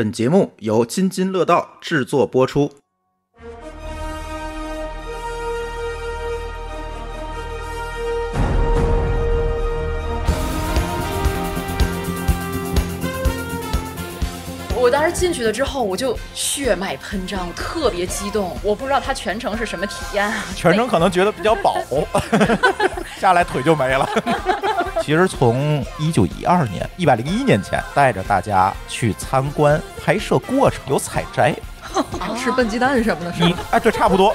本节目由津津乐道制作播出。我当时进去了之后，我就血脉喷张，特别激动。我不知道他全程是什么体验啊？全程可能觉得比较饱，下来腿就没了。其实从一九一二年一百零一年前，带着大家去参观拍摄过程，有采摘，吃笨鸡蛋什么的？你哎，这差不多。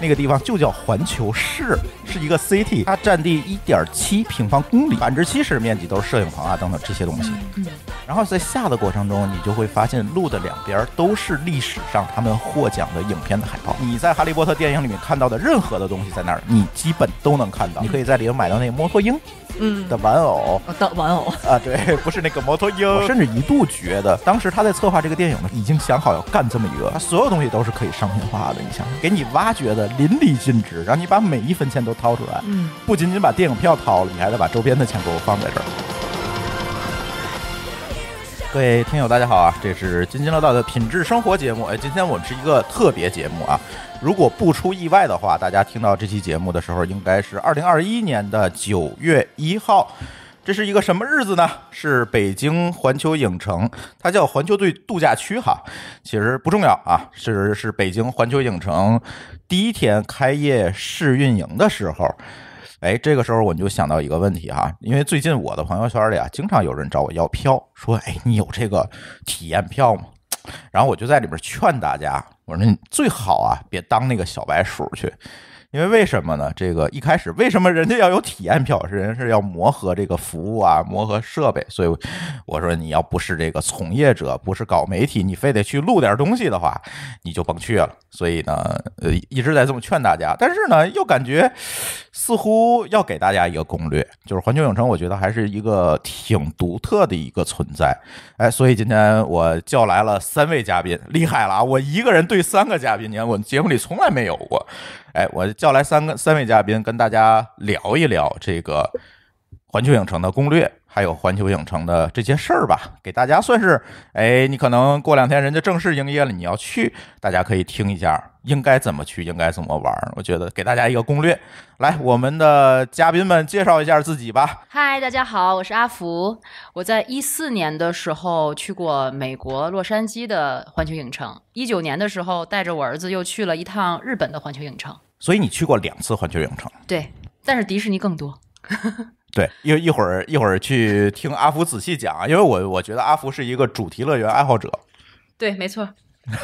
那个地方就叫环球市，是一个 CT，它占地一点七平方公里，百分之七十面积都是摄影棚啊等等这些东西。嗯。然后在下的过程中，你就会发现路的两边都是历史上他们获奖的影片的海报。你在《哈利波特》电影里面看到的任何的东西在那儿，你基本都能看到。你可以在里头买到那个猫头鹰，嗯，的玩偶，的玩偶啊，对，不是那个猫头鹰。我甚至一度觉得，当时他在策划这个电影呢，已经想好要干这么一个，他所有东西都是可以商品化的。你想想，给你挖掘的。淋漓尽致，让你把每一分钱都掏出来。嗯，不仅仅把电影票掏了，你还得把周边的钱给我放在这儿。各位听友，大家好啊！这是津津乐道的品质生活节目。哎，今天我们是一个特别节目啊！如果不出意外的话，大家听到这期节目的时候，应该是二零二一年的九月一号。这是一个什么日子呢？是北京环球影城，它叫环球队度假区哈。其实不重要啊，是是北京环球影城。第一天开业试运营的时候，哎，这个时候我就想到一个问题哈，因为最近我的朋友圈里啊，经常有人找我要票，说，哎，你有这个体验票吗？然后我就在里面劝大家，我说你最好啊，别当那个小白鼠去。因为为什么呢？这个一开始为什么人家要有体验票？是人是要磨合这个服务啊，磨合设备。所以我说，你要不是这个从业者，不是搞媒体，你非得去录点东西的话，你就甭去了。所以呢，呃，一直在这么劝大家。但是呢，又感觉。似乎要给大家一个攻略，就是环球影城，我觉得还是一个挺独特的一个存在。哎，所以今天我叫来了三位嘉宾，厉害了啊！我一个人对三个嘉宾，你看我们节目里从来没有过。哎，我叫来三个三位嘉宾，跟大家聊一聊这个。环球影城的攻略，还有环球影城的这些事儿吧，给大家算是，哎，你可能过两天人家正式营业了，你要去，大家可以听一下，应该怎么去，应该怎么玩，我觉得给大家一个攻略。来，我们的嘉宾们介绍一下自己吧。嗨，大家好，我是阿福。我在一四年的时候去过美国洛杉矶的环球影城，一九年的时候带着我儿子又去了一趟日本的环球影城。所以你去过两次环球影城。对，但是迪士尼更多。对，因为一会儿一会儿去听阿福仔细讲啊，因为我我觉得阿福是一个主题乐园爱好者。对，没错。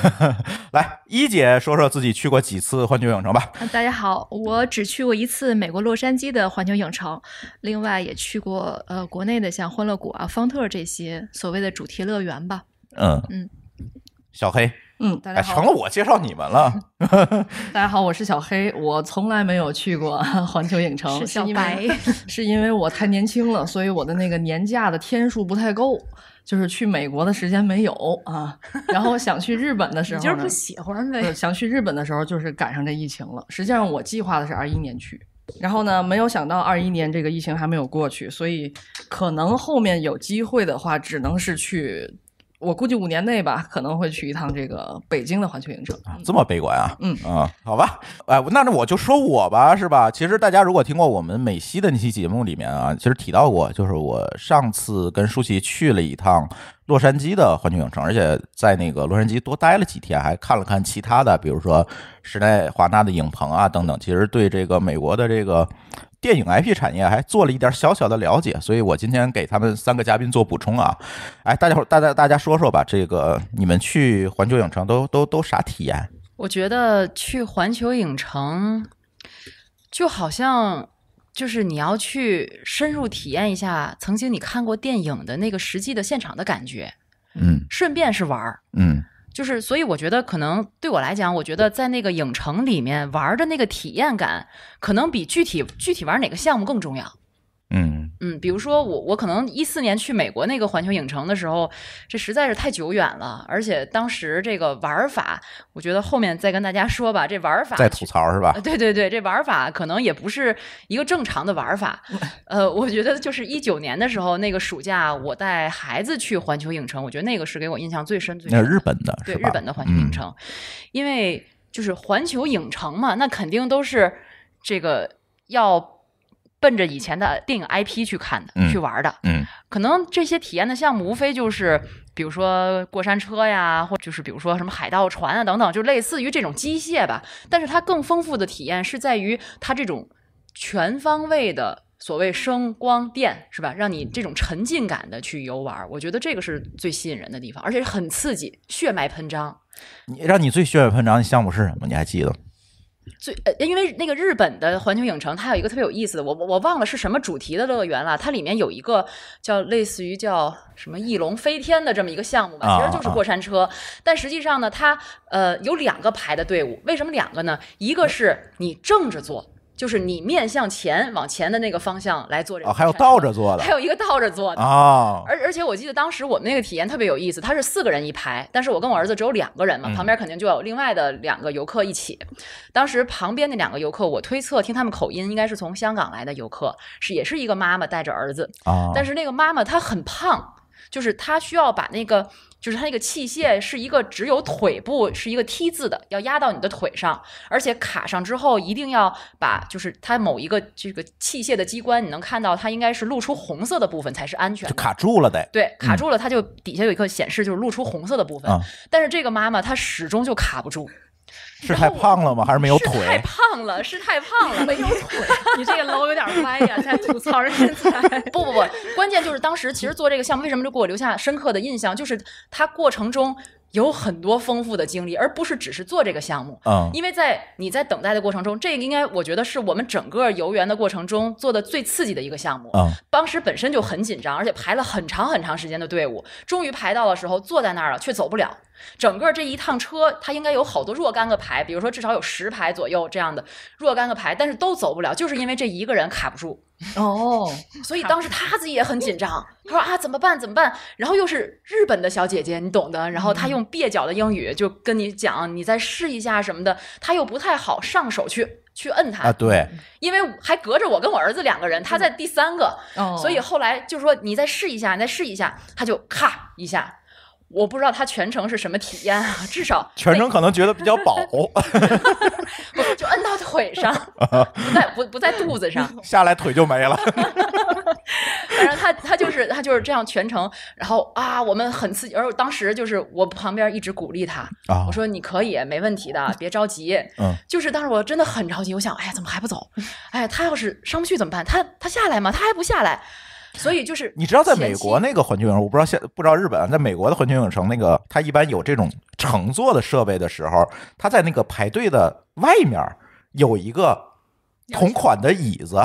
来，一姐说说自己去过几次环球影城吧。大家好，我只去过一次美国洛杉矶的环球影城，另外也去过呃国内的像欢乐谷啊、方特这些所谓的主题乐园吧。嗯嗯，小黑。嗯，大家好，成了我介绍你们了。大家好，我是小黑，我从来没有去过 环球影城。小白是因为我太年轻了，所以我的那个年假的天数不太够，就是去美国的时间没有啊。然后想去日本的时候，想去日本的时候就是赶上这疫情了。实际上我计划的是二一年去，然后呢，没有想到二一年这个疫情还没有过去，所以可能后面有机会的话，只能是去。我估计五年内吧，可能会去一趟这个北京的环球影城。这么悲观啊？嗯啊，好吧。哎，那那我就说我吧，是吧？其实大家如果听过我们美西的那期节目里面啊，其实提到过，就是我上次跟舒淇去了一趟。洛杉矶的环球影城，而且在那个洛杉矶多待了几天，还看了看其他的，比如说时代华纳的影棚啊等等。其实对这个美国的这个电影 IP 产业还做了一点小小的了解，所以我今天给他们三个嘉宾做补充啊。哎，大家伙，大家大家说说吧，这个你们去环球影城都都都啥体验？我觉得去环球影城就好像。就是你要去深入体验一下曾经你看过电影的那个实际的现场的感觉，嗯，顺便是玩儿，嗯，就是所以我觉得可能对我来讲，我觉得在那个影城里面玩的那个体验感，可能比具体具体玩哪个项目更重要。嗯嗯，比如说我我可能一四年去美国那个环球影城的时候，这实在是太久远了，而且当时这个玩法，我觉得后面再跟大家说吧。这玩法在吐槽是吧？对对对，这玩法可能也不是一个正常的玩法。呃，我觉得就是一九年的时候那个暑假，我带孩子去环球影城，我觉得那个是给我印象最深、最那日本的对日本的环球影城，因为就是环球影城嘛，那肯定都是这个要。奔着以前的电影 IP 去看的，去玩的，嗯，可能这些体验的项目无非就是，比如说过山车呀，或者就是比如说什么海盗船啊等等，就类似于这种机械吧。但是它更丰富的体验是在于它这种全方位的所谓声光电，是吧？让你这种沉浸感的去游玩，我觉得这个是最吸引人的地方，而且很刺激，血脉喷张。你让你最血脉喷张的项目是什么？你还记得吗？最呃，因为那个日本的环球影城，它有一个特别有意思的，我我忘了是什么主题的乐园了。它里面有一个叫类似于叫什么翼龙飞天的这么一个项目吧，其实就是过山车。但实际上呢，它呃有两个排的队伍，为什么两个呢？一个是你正着坐。就是你面向前，往前的那个方向来做这个，还有倒着做的，还有一个倒着做的啊。而而且我记得当时我们那个体验特别有意思，它是四个人一排，但是我跟我儿子只有两个人嘛，旁边肯定就有另外的两个游客一起。当时旁边那两个游客，我推测听他们口音应该是从香港来的游客，是也是一个妈妈带着儿子。啊，但是那个妈妈她很胖，就是她需要把那个。就是它那个器械是一个只有腿部是一个梯字的，要压到你的腿上，而且卡上之后一定要把就是它某一个这个器械的机关，你能看到它应该是露出红色的部分才是安全。卡住了得。对，卡住了，它就底下有一个显示，就是露出红色的部分。但是这个妈妈她始终就卡不住。是太胖了吗？还是没有腿？太胖了，是太胖了，没有腿。你这个楼有点歪呀，在吐槽人家身材。不不不，关键就是当时其实做这个项目，为什么就给我留下深刻的印象？就是它过程中有很多丰富的经历，而不是只是做这个项目。啊，因为在你在等待的过程中，这个应该我觉得是我们整个游园的过程中做的最刺激的一个项目。啊，当时本身就很紧张，而且排了很长很长时间的队伍，终于排到了时候，坐在那儿了，却走不了。整个这一趟车，它应该有好多若干个排，比如说至少有十排左右这样的若干个排，但是都走不了，就是因为这一个人卡不住哦。所以当时他自己也很紧张，他说啊怎么办怎么办？然后又是日本的小姐姐，你懂的。然后他用蹩脚的英语就跟你讲，你再试一下什么的，他又不太好上手去去摁它啊。对，因为还隔着我跟我儿子两个人，他在第三个，所以后来就是说你再试一下，你再试一下，他就咔一下。我不知道他全程是什么体验啊，至少全程可能觉得比较饱，就摁到腿上，不在不不在肚子上，下来腿就没了。反正他他就是他就是这样全程，然后啊我们很刺激，而当时就是我旁边一直鼓励他，我说你可以，没问题的，别着急。嗯，就是当时我真的很着急，我想哎呀怎么还不走？哎他要是上不去怎么办？他他下来吗？他还不下来。所以就是，你知道在美国那个环球影城，我不知道现不知道日本，在美国的环球影城那个，它一般有这种乘坐的设备的时候，它在那个排队的外面有一个同款的椅子，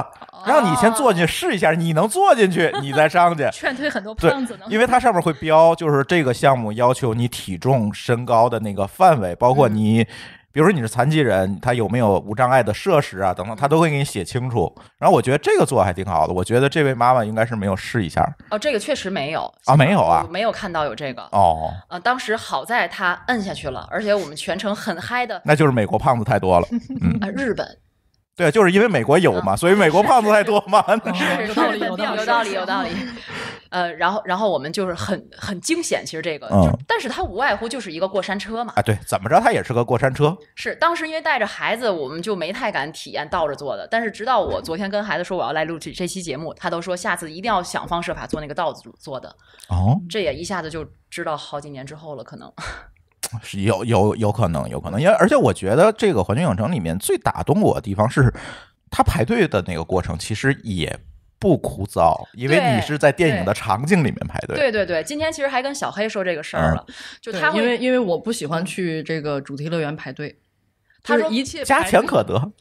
让你先坐进去试一下，你能坐进去，你再上去。劝退很多胖子呢，因为它上面会标，就是这个项目要求你体重身高的那个范围，包括你。比如你是残疾人，他有没有无障碍的设施啊？等等，他都会给你写清楚。然后我觉得这个做还挺好的。我觉得这位妈妈应该是没有试一下。哦，这个确实没有啊，没有啊，没有看到有这个哦。啊，当时好在他摁下去了，而且我们全程很嗨的。那就是美国胖子太多了。啊，日本。对，就是因为美国有嘛，所以美国胖子太多嘛。是，有道理，有道理。呃，然后，然后我们就是很很惊险，其实这个，但是它无外乎就是一个过山车嘛。啊，对，怎么着，它也是个过山车。是，当时因为带着孩子，我们就没太敢体验倒着坐的。但是直到我昨天跟孩子说我要来录制这期节目，他都说下次一定要想方设法做那个倒着坐的。哦，这也一下子就知道好几年之后了，可能。是有有有可能有可能，因为而且我觉得这个环球影城里面最打动我的地方是，它排队的那个过程其实也不枯燥，因为你是在电影的场景里面排队。对对对，今天其实还跟小黑说这个事儿了，就他因为因为我不喜欢去这个主题乐园排队，他说一切加钱可得。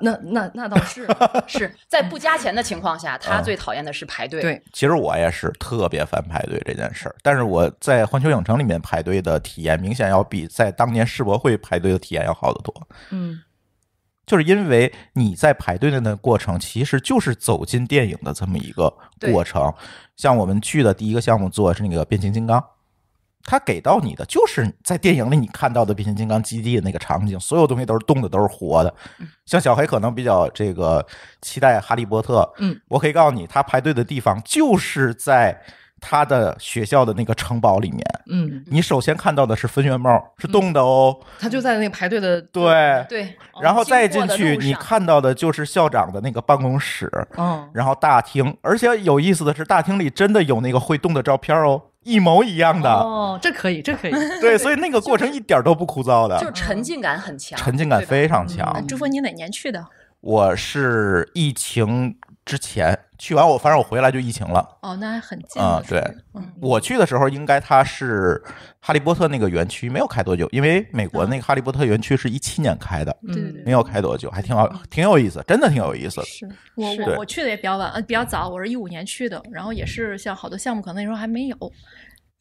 那那那倒是是 在不加钱的情况下，他最讨厌的是排队。对，其实我也是特别烦排队这件事儿，但是我在环球影城里面排队的体验，明显要比在当年世博会排队的体验要好得多。嗯，就是因为你在排队的那过程，其实就是走进电影的这么一个过程。像我们去的第一个项目做是那个变形金刚。他给到你的就是在电影里你看到的变形金刚基地的那个场景，所有东西都是动的，都是活的。像小黑可能比较这个期待哈利波特，嗯，我可以告诉你，他排队的地方就是在他的学校的那个城堡里面，嗯，你首先看到的是分院帽，是动的哦。他就在那排队的，对对，然后再进去，你看到的就是校长的那个办公室，嗯，然后大厅，而且有意思的是，大厅里真的有那个会动的照片哦。一模一样的哦，这可以，这可以，对，所以那个过程一点都不枯燥的，就是沉浸感很强，沉浸感非常强。朱峰，你哪年去的？我是疫情。之前去完，我反正我回来就疫情了。哦，那还很近。啊，对，我去的时候应该它是哈利波特那个园区没有开多久，因为美国那个哈利波特园区是一七年开的，对，没有开多久，还挺好，挺有意思，真的挺有意思。是我，我我去的也比较晚，呃，比较早，我是一五年去的，然后也是像好多项目可能那时候还没有。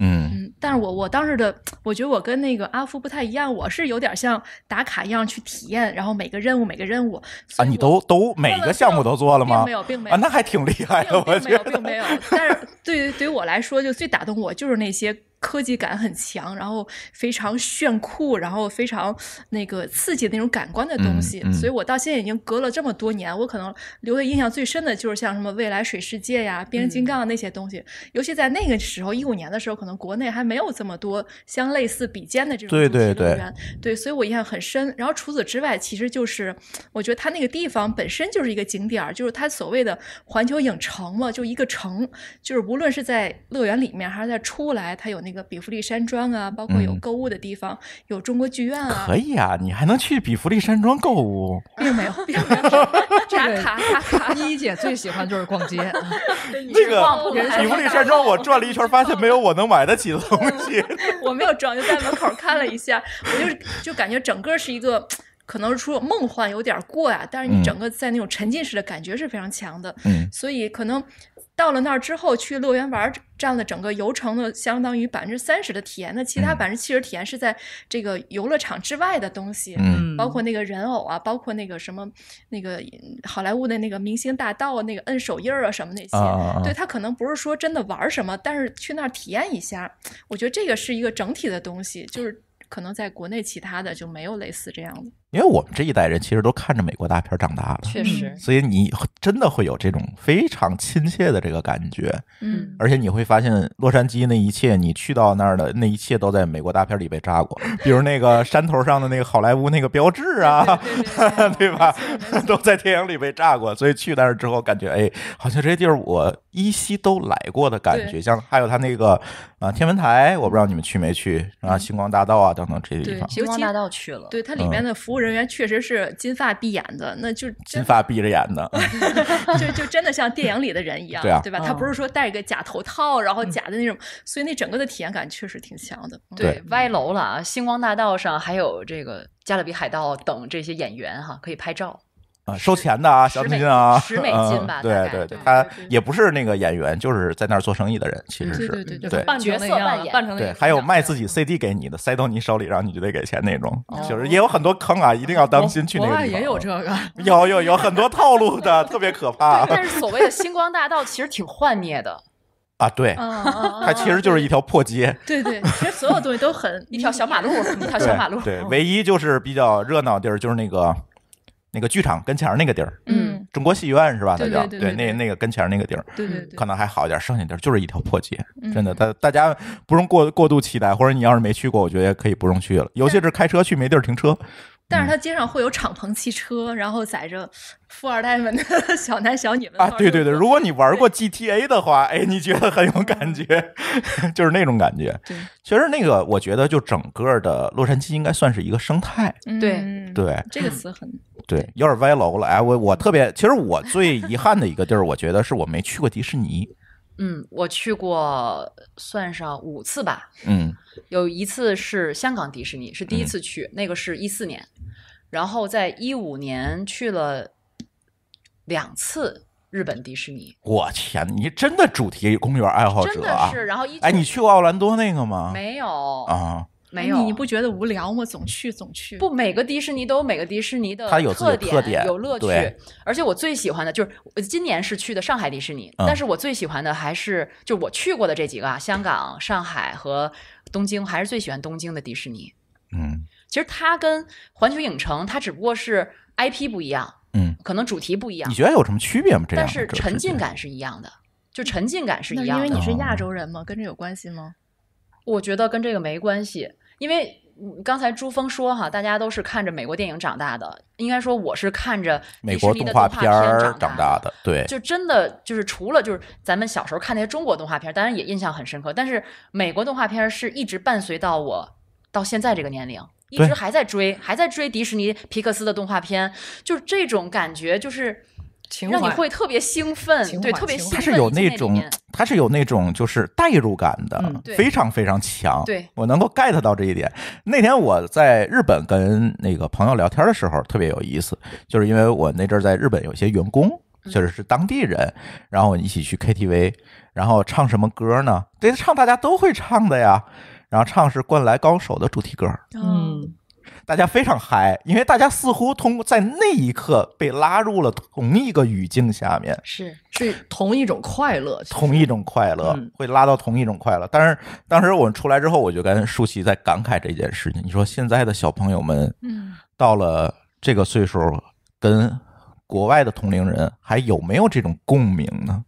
嗯但是我我当时的我觉得我跟那个阿福不太一样，我是有点像打卡一样去体验，然后每个任务每个任务啊，你都都每个项目都做了吗？没有，并没有啊，那还挺厉害的。没有，并没有。但是对于对于我来说，就最打动我就是那些。科技感很强，然后非常炫酷，然后非常那个刺激的那种感官的东西。所以我到现在已经隔了这么多年，我可能留的印象最深的就是像什么未来水世界呀、变形金刚那些东西。尤其在那个时候，一五年的时候，可能国内还没有这么多相类似比肩的这种主题乐园。对，所以我印象很深。然后除此之外，其实就是我觉得它那个地方本身就是一个景点儿，就是它所谓的环球影城嘛，就一个城，就是无论是在乐园里面还是在出来，它有那。那个比弗利山庄啊，包括有购物的地方，有中国剧院啊。可以啊，你还能去比弗利山庄购物，并没有，并没有。哈卡，哈卡，妮依姐最喜欢就是逛街。那 个比弗利山庄，我转了一圈，发现没有我能买得起的东西。我没有装，就在门口看了一下，我就是就感觉整个是一个，可能是说梦幻有点过呀，但是你整个在那种沉浸式的感觉是非常强的。嗯，所以可能。到了那儿之后去乐园玩，占了整个游程的相当于百分之三十的体验。那其他百分之七十体验是在这个游乐场之外的东西，包括那个人偶啊，包括那个什么那个好莱坞的那个明星大道，那个摁手印儿啊什么那些。对他可能不是说真的玩什么，但是去那儿体验一下，我觉得这个是一个整体的东西，就是可能在国内其他的就没有类似这样的。因为我们这一代人其实都看着美国大片长大的，确实，所以你真的会有这种非常亲切的这个感觉。嗯，而且你会发现洛杉矶那一切，你去到那儿的那一切都在美国大片里被炸过，比如那个山头上的那个好莱坞那个标志啊，对吧？都在电影里被炸过，所以去那儿之后，感觉哎，好像这些地儿我依稀都来过的感觉。像还有他那个啊天文台，我不知道你们去没去啊星光大道啊等等这些地方。星光大道去了，对它里面的服。人员确实是金发碧眼的，那就金发碧着眼的，就就真的像电影里的人一样，对吧？他不是说戴个假头套，然后假的那种，所以那整个的体验感确实挺强的。对，歪楼了，啊！星光大道上还有这个《加勒比海盗》等这些演员哈，可以拍照。收钱的啊，小心啊！十美金吧，对对，他也不是那个演员，就是在那儿做生意的人，其实是对对对，角色扮演，对，还有卖自己 CD 给你的，塞到你手里，然后你就得给钱那种，就是也有很多坑啊，一定要当心去那个地方。也有这个，有有有很多套路的，特别可怕。但是所谓的星光大道其实挺幻灭的啊，对，它其实就是一条破街。对对，其实所有东西都很一条小马路，一条小马路。对，唯一就是比较热闹地儿就是那个。那个剧场跟前儿那个地儿，嗯，中国戏院是吧？那叫对，那那个跟前儿那个地儿，对对对，可能还好一点，剩下地儿就是一条破街，真的，大大家不用过过度期待，或者你要是没去过，我觉得可以不用去了，尤其是开车去没地儿停车。但是他街上会有敞篷汽车，然后载着富二代们的 小男小女们啊！对对对，如果你玩过 GTA 的话，哎，你觉得很有感觉，就是那种感觉。对，其实那个我觉得，就整个的洛杉矶应该算是一个生态。对对，这个词很对，有点歪楼了。哎，我我特别，其实我最遗憾的一个地儿，我觉得是我没去过迪士尼。嗯，我去过，算上五次吧。嗯，有一次是香港迪士尼，是第一次去，那个是一四年，然后在一五年去了两次日本迪士尼。我天，你真的主题公园爱好者啊！真的是，然后一哎，你去过奥兰多那个吗？没有啊。没有，你不觉得无聊吗？总去总去。不，每个迪士尼都有每个迪士尼的有特点，有乐趣。而且我最喜欢的就是今年是去的上海迪士尼，但是我最喜欢的还是就我去过的这几个啊，香港、上海和东京，还是最喜欢东京的迪士尼。嗯，其实它跟环球影城，它只不过是 IP 不一样，嗯，可能主题不一样。你觉得有什么区别吗？这样，但是沉浸感是一样的，就沉浸感是一样。的。因为你是亚洲人吗？跟这有关系吗？我觉得跟这个没关系。因为刚才朱峰说哈，大家都是看着美国电影长大的，应该说我是看着迪士尼的动画片长大的，对，就真的就是除了就是咱们小时候看那些中国动画片，当然也印象很深刻，但是美国动画片是一直伴随到我到现在这个年龄，一直还在追，还在追迪士尼皮克斯的动画片，就是这种感觉，就是。让你会特别兴奋，对，特别兴奋。他是有那种，他是有那种，就是代入感的，非常非常强。对，我能够 get 到这一点。那天我在日本跟那个朋友聊天的时候，特别有意思，就是因为我那阵儿在日本有些员工，确实是当地人，然后我们一起去 KTV，然后唱什么歌呢？对，唱大家都会唱的呀，然后唱是《灌篮高手》的主题歌。嗯。大家非常嗨，因为大家似乎通过在那一刻被拉入了同一个语境下面，是是同一种快乐，同一种快乐会拉到同一种快乐。但是当时我们出来之后，我就跟舒淇在感慨这件事情。你说现在的小朋友们，嗯，到了这个岁数，跟国外的同龄人还有没有这种共鸣呢？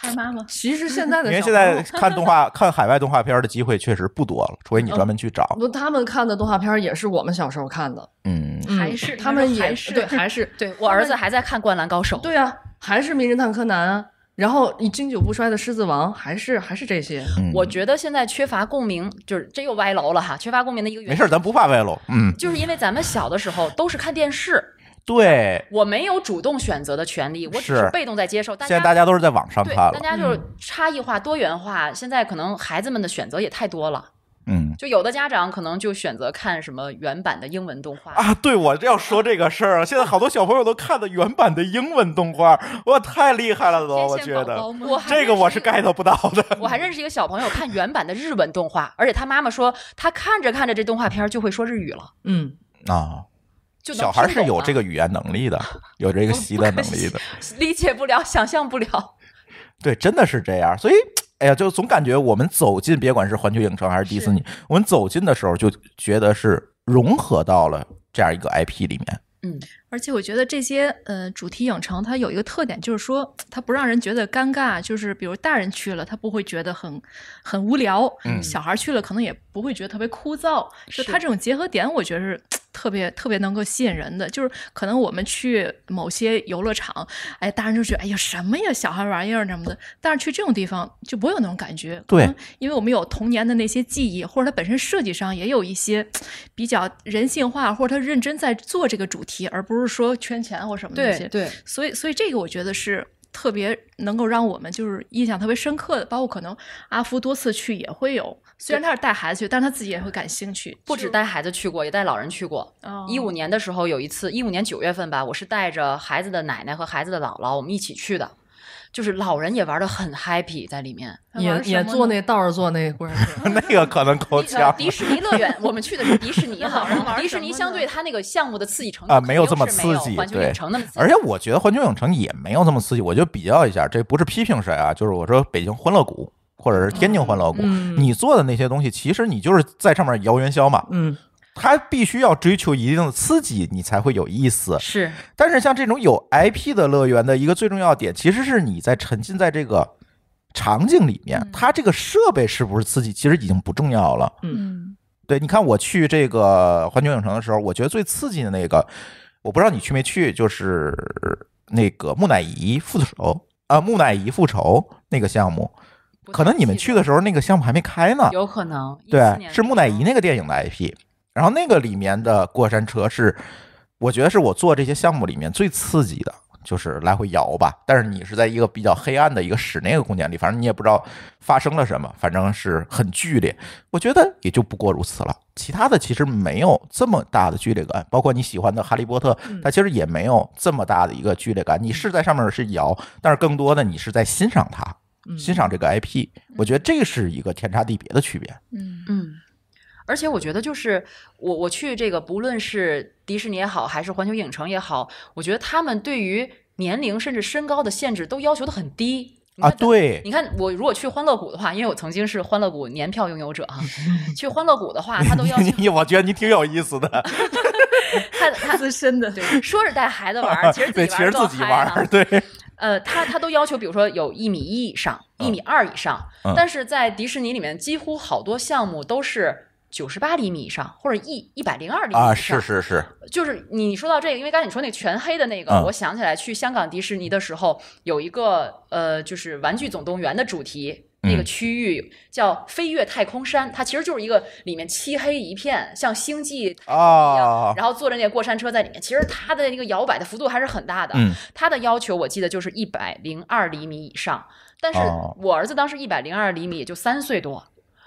害妈吗？其实现在的，因为现在看动画、看海外动画片的机会确实不多了，除非你专门去找。不，他们看的动画片也是我们小时候看的。嗯还是他们也对，还是 对我儿子还在看《灌篮高手》。对啊，还是《名侦探柯南》，然后你经久不衰的《狮子王》，还是还是这些。我觉得现在缺乏共鸣，就是这又歪楼了哈！缺乏共鸣的一个原因，没事，咱不怕歪楼。嗯，就是因为咱们小的时候都是看电视。对，我没有主动选择的权利，我只是被动在接受。现在大家都是在网上看了，大家就是差异化、多元化。现在可能孩子们的选择也太多了，嗯，就有的家长可能就选择看什么原版的英文动画啊。对，我要说这个事儿，现在好多小朋友都看的原版的英文动画，哇，太厉害了都，我觉得，这个我是 get 不到的。我还认识一个小朋友看原版的日文动画，而且他妈妈说他看着看着这动画片就会说日语了，嗯啊。就小孩是有这个语言能力的，有这个习得能力的，理解不了，想象不了。对，真的是这样。所以，哎呀，就总感觉我们走进，别管是环球影城还是迪士尼，我们走进的时候就觉得是融合到了这样一个 IP 里面。嗯，而且我觉得这些呃主题影城它有一个特点，就是说它不让人觉得尴尬，就是比如大人去了，他不会觉得很很无聊；小孩去了，可能也不会觉得特别枯燥。就它这种结合点，我觉得。是。特别特别能够吸引人的，就是可能我们去某些游乐场，哎，大人就觉得，哎呀，什么呀，小孩玩意儿什么的。但是去这种地方就不会有那种感觉，对，因为我们有童年的那些记忆，或者它本身设计上也有一些比较人性化，或者他认真在做这个主题，而不是说圈钱或什么那些。对对，所以所以这个我觉得是特别能够让我们就是印象特别深刻的，包括可能阿福多次去也会有。虽然他是带孩子去，但是他自己也会感兴趣。不止带孩子去过，也带老人去过。一五年的时候有一次，一五年九月份吧，我是带着孩子的奶奶和孩子的姥姥，我们一起去的。就是老人也玩的很 happy 在里面，也也坐那倒着坐那过山车。那个可能够呛。迪士尼乐园，我们去的是迪士尼，好，迪士尼相对它那个项目的刺激程度啊，没有这么刺激。对。而且我觉得环球影城也没有这么刺激。我就比较一下，这不是批评谁啊，就是我说北京欢乐谷。或者是天津欢乐谷，你做的那些东西，其实你就是在上面摇元宵嘛。嗯，它必须要追求一定的刺激，你才会有意思。是，但是像这种有 IP 的乐园的一个最重要点，其实是你在沉浸在这个场景里面，它这个设备是不是刺激，其实已经不重要了。嗯，对，你看我去这个环球影城的时候，我觉得最刺激的那个，我不知道你去没去，就是那个木乃伊复仇啊，木乃伊复仇那个项目。可能你们去的时候，那个项目还没开呢。有可能对，是木乃伊那个电影的 IP，然后那个里面的过山车是，我觉得是我做这些项目里面最刺激的，就是来回摇吧。但是你是在一个比较黑暗的一个室内的空间里，反正你也不知道发生了什么，反正是很剧烈。我觉得也就不过如此了，其他的其实没有这么大的剧烈感。包括你喜欢的哈利波特，它其实也没有这么大的一个剧烈感。你是在上面是摇，但是更多的你是在欣赏它。欣赏这个 IP，我觉得这是一个天差地别的区别。嗯嗯，而且我觉得就是我我去这个，不论是迪士尼也好，还是环球影城也好，我觉得他们对于年龄甚至身高的限制都要求的很低啊。对，你看我如果去欢乐谷的话，因为我曾经是欢乐谷年票拥有者哈，去欢乐谷的话，他都要求。我觉得你挺有意思的。他他自身的，对，说是带孩子玩，其 实其实自己玩对。呃，他他都要求，比如说有一米一以上，一米二以上，但是在迪士尼里面，几乎好多项目都是九十八厘米以上，或者一一百零二厘米啊。是是是，就是你说到这个，因为刚才你说那个全黑的那个，我想起来去香港迪士尼的时候，有一个呃，就是玩具总动员的主题。那个区域叫飞越太空山，它其实就是一个里面漆黑一片，像星际一样，然后坐着那个过山车在里面。其实它的那个摇摆的幅度还是很大的。嗯，它的要求我记得就是一百零二厘米以上，但是我儿子当时一百零二厘米，也就三岁多，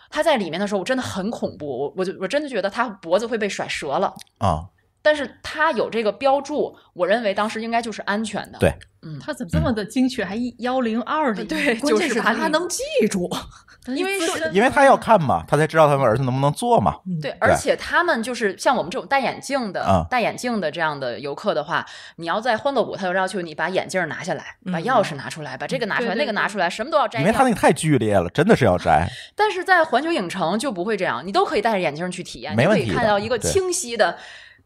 他在里面的时候，我真的很恐怖，我我就我真的觉得他脖子会被甩折了啊。但是他有这个标注，我认为当时应该就是安全的。对，嗯，他怎么这么的精确，还幺零二的？对，关键是他能记住，因为因为他要看嘛，他才知道他们儿子能不能做嘛。对，而且他们就是像我们这种戴眼镜的，戴眼镜的这样的游客的话，你要在欢乐谷，他就要求你把眼镜拿下来，把钥匙拿出来，把这个拿出来，那个拿出来，什么都要摘，因为他那个太剧烈了，真的是要摘。但是在环球影城就不会这样，你都可以戴着眼镜去体验，没问题，看到一个清晰的。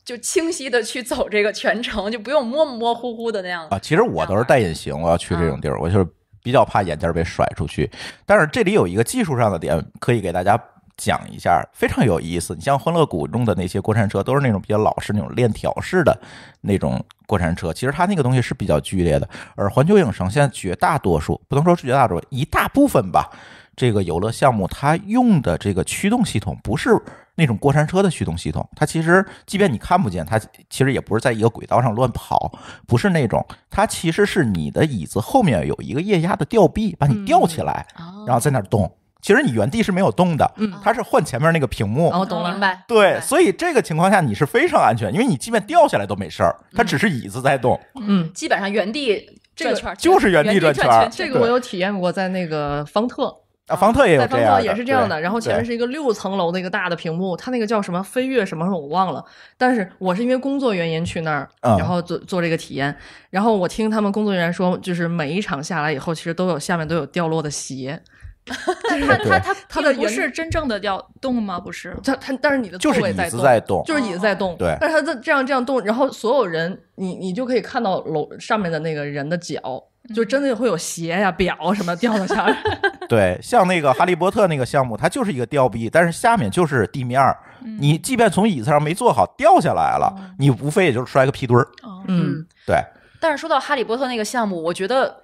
就清晰的去走这个全程，就不用模模糊糊的那样子啊。其实我都是戴隐形，我要去这种地儿，我就是比较怕眼镜被甩出去。但是这里有一个技术上的点可以给大家讲一下，非常有意思。你像欢乐谷中的那些过山车，都是那种比较老式那种链条式的那种过山车，其实它那个东西是比较剧烈的。而环球影城现在绝大多数，不能说是绝大多数，一大部分吧，这个游乐项目它用的这个驱动系统不是。那种过山车的驱动系统，它其实即便你看不见，它其实也不是在一个轨道上乱跑，不是那种，它其实是你的椅子后面有一个液压的吊臂把你吊起来，然后在那动。其实你原地是没有动的，它是换前面那个屏幕。哦，懂了，明白。对，所以这个情况下你是非常安全，因为你即便掉下来都没事儿，它只是椅子在动。嗯，基本上原地转圈儿，就是原地转圈儿。这个我有体验过，在那个方特。啊，方特也有特也是这样的。然后前面是一个六层楼的一个大的屏幕，它那个叫什么飞跃什么，什么我忘了。但是我是因为工作原因去那儿，然后做做这个体验。然后我听他们工作人员说，就是每一场下来以后，其实都有下面都有掉落的鞋。他他他他的不是真正的掉，动吗？不是，他他但是你的 座位在动，就是椅子在动。对，但是他这这样这样动，然后所有人你你就可以看到楼上面的那个人的脚。就真的会有鞋呀、表什么掉下来。对，像那个哈利波特那个项目，它就是一个吊臂，但是下面就是地面儿。你即便从椅子上没坐好掉下来了，你无非也就是摔个屁墩儿。嗯，对。但是说到哈利波特那个项目，我觉得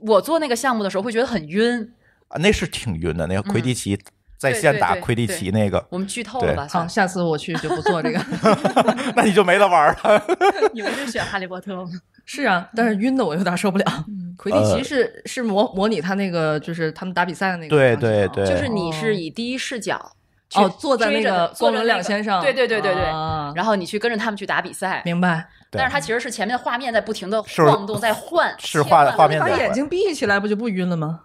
我做那个项目的时候会觉得很晕啊，那是挺晕的。那个魁地奇在线打魁地奇那个，我们剧透了，好，下次我去就不做这个，那你就没得玩了。你不是选哈利波特吗？是啊，但是晕的我有点受不了。魁地奇是是模模拟他那个，就是他们打比赛的那个，对对对，就是你是以第一视角去坐在那个坐在两先生，对对对对对，然后你去跟着他们去打比赛，明白？但是它其实是前面画面在不停的晃动，在换，是画画面把眼睛闭起来不就不晕了吗？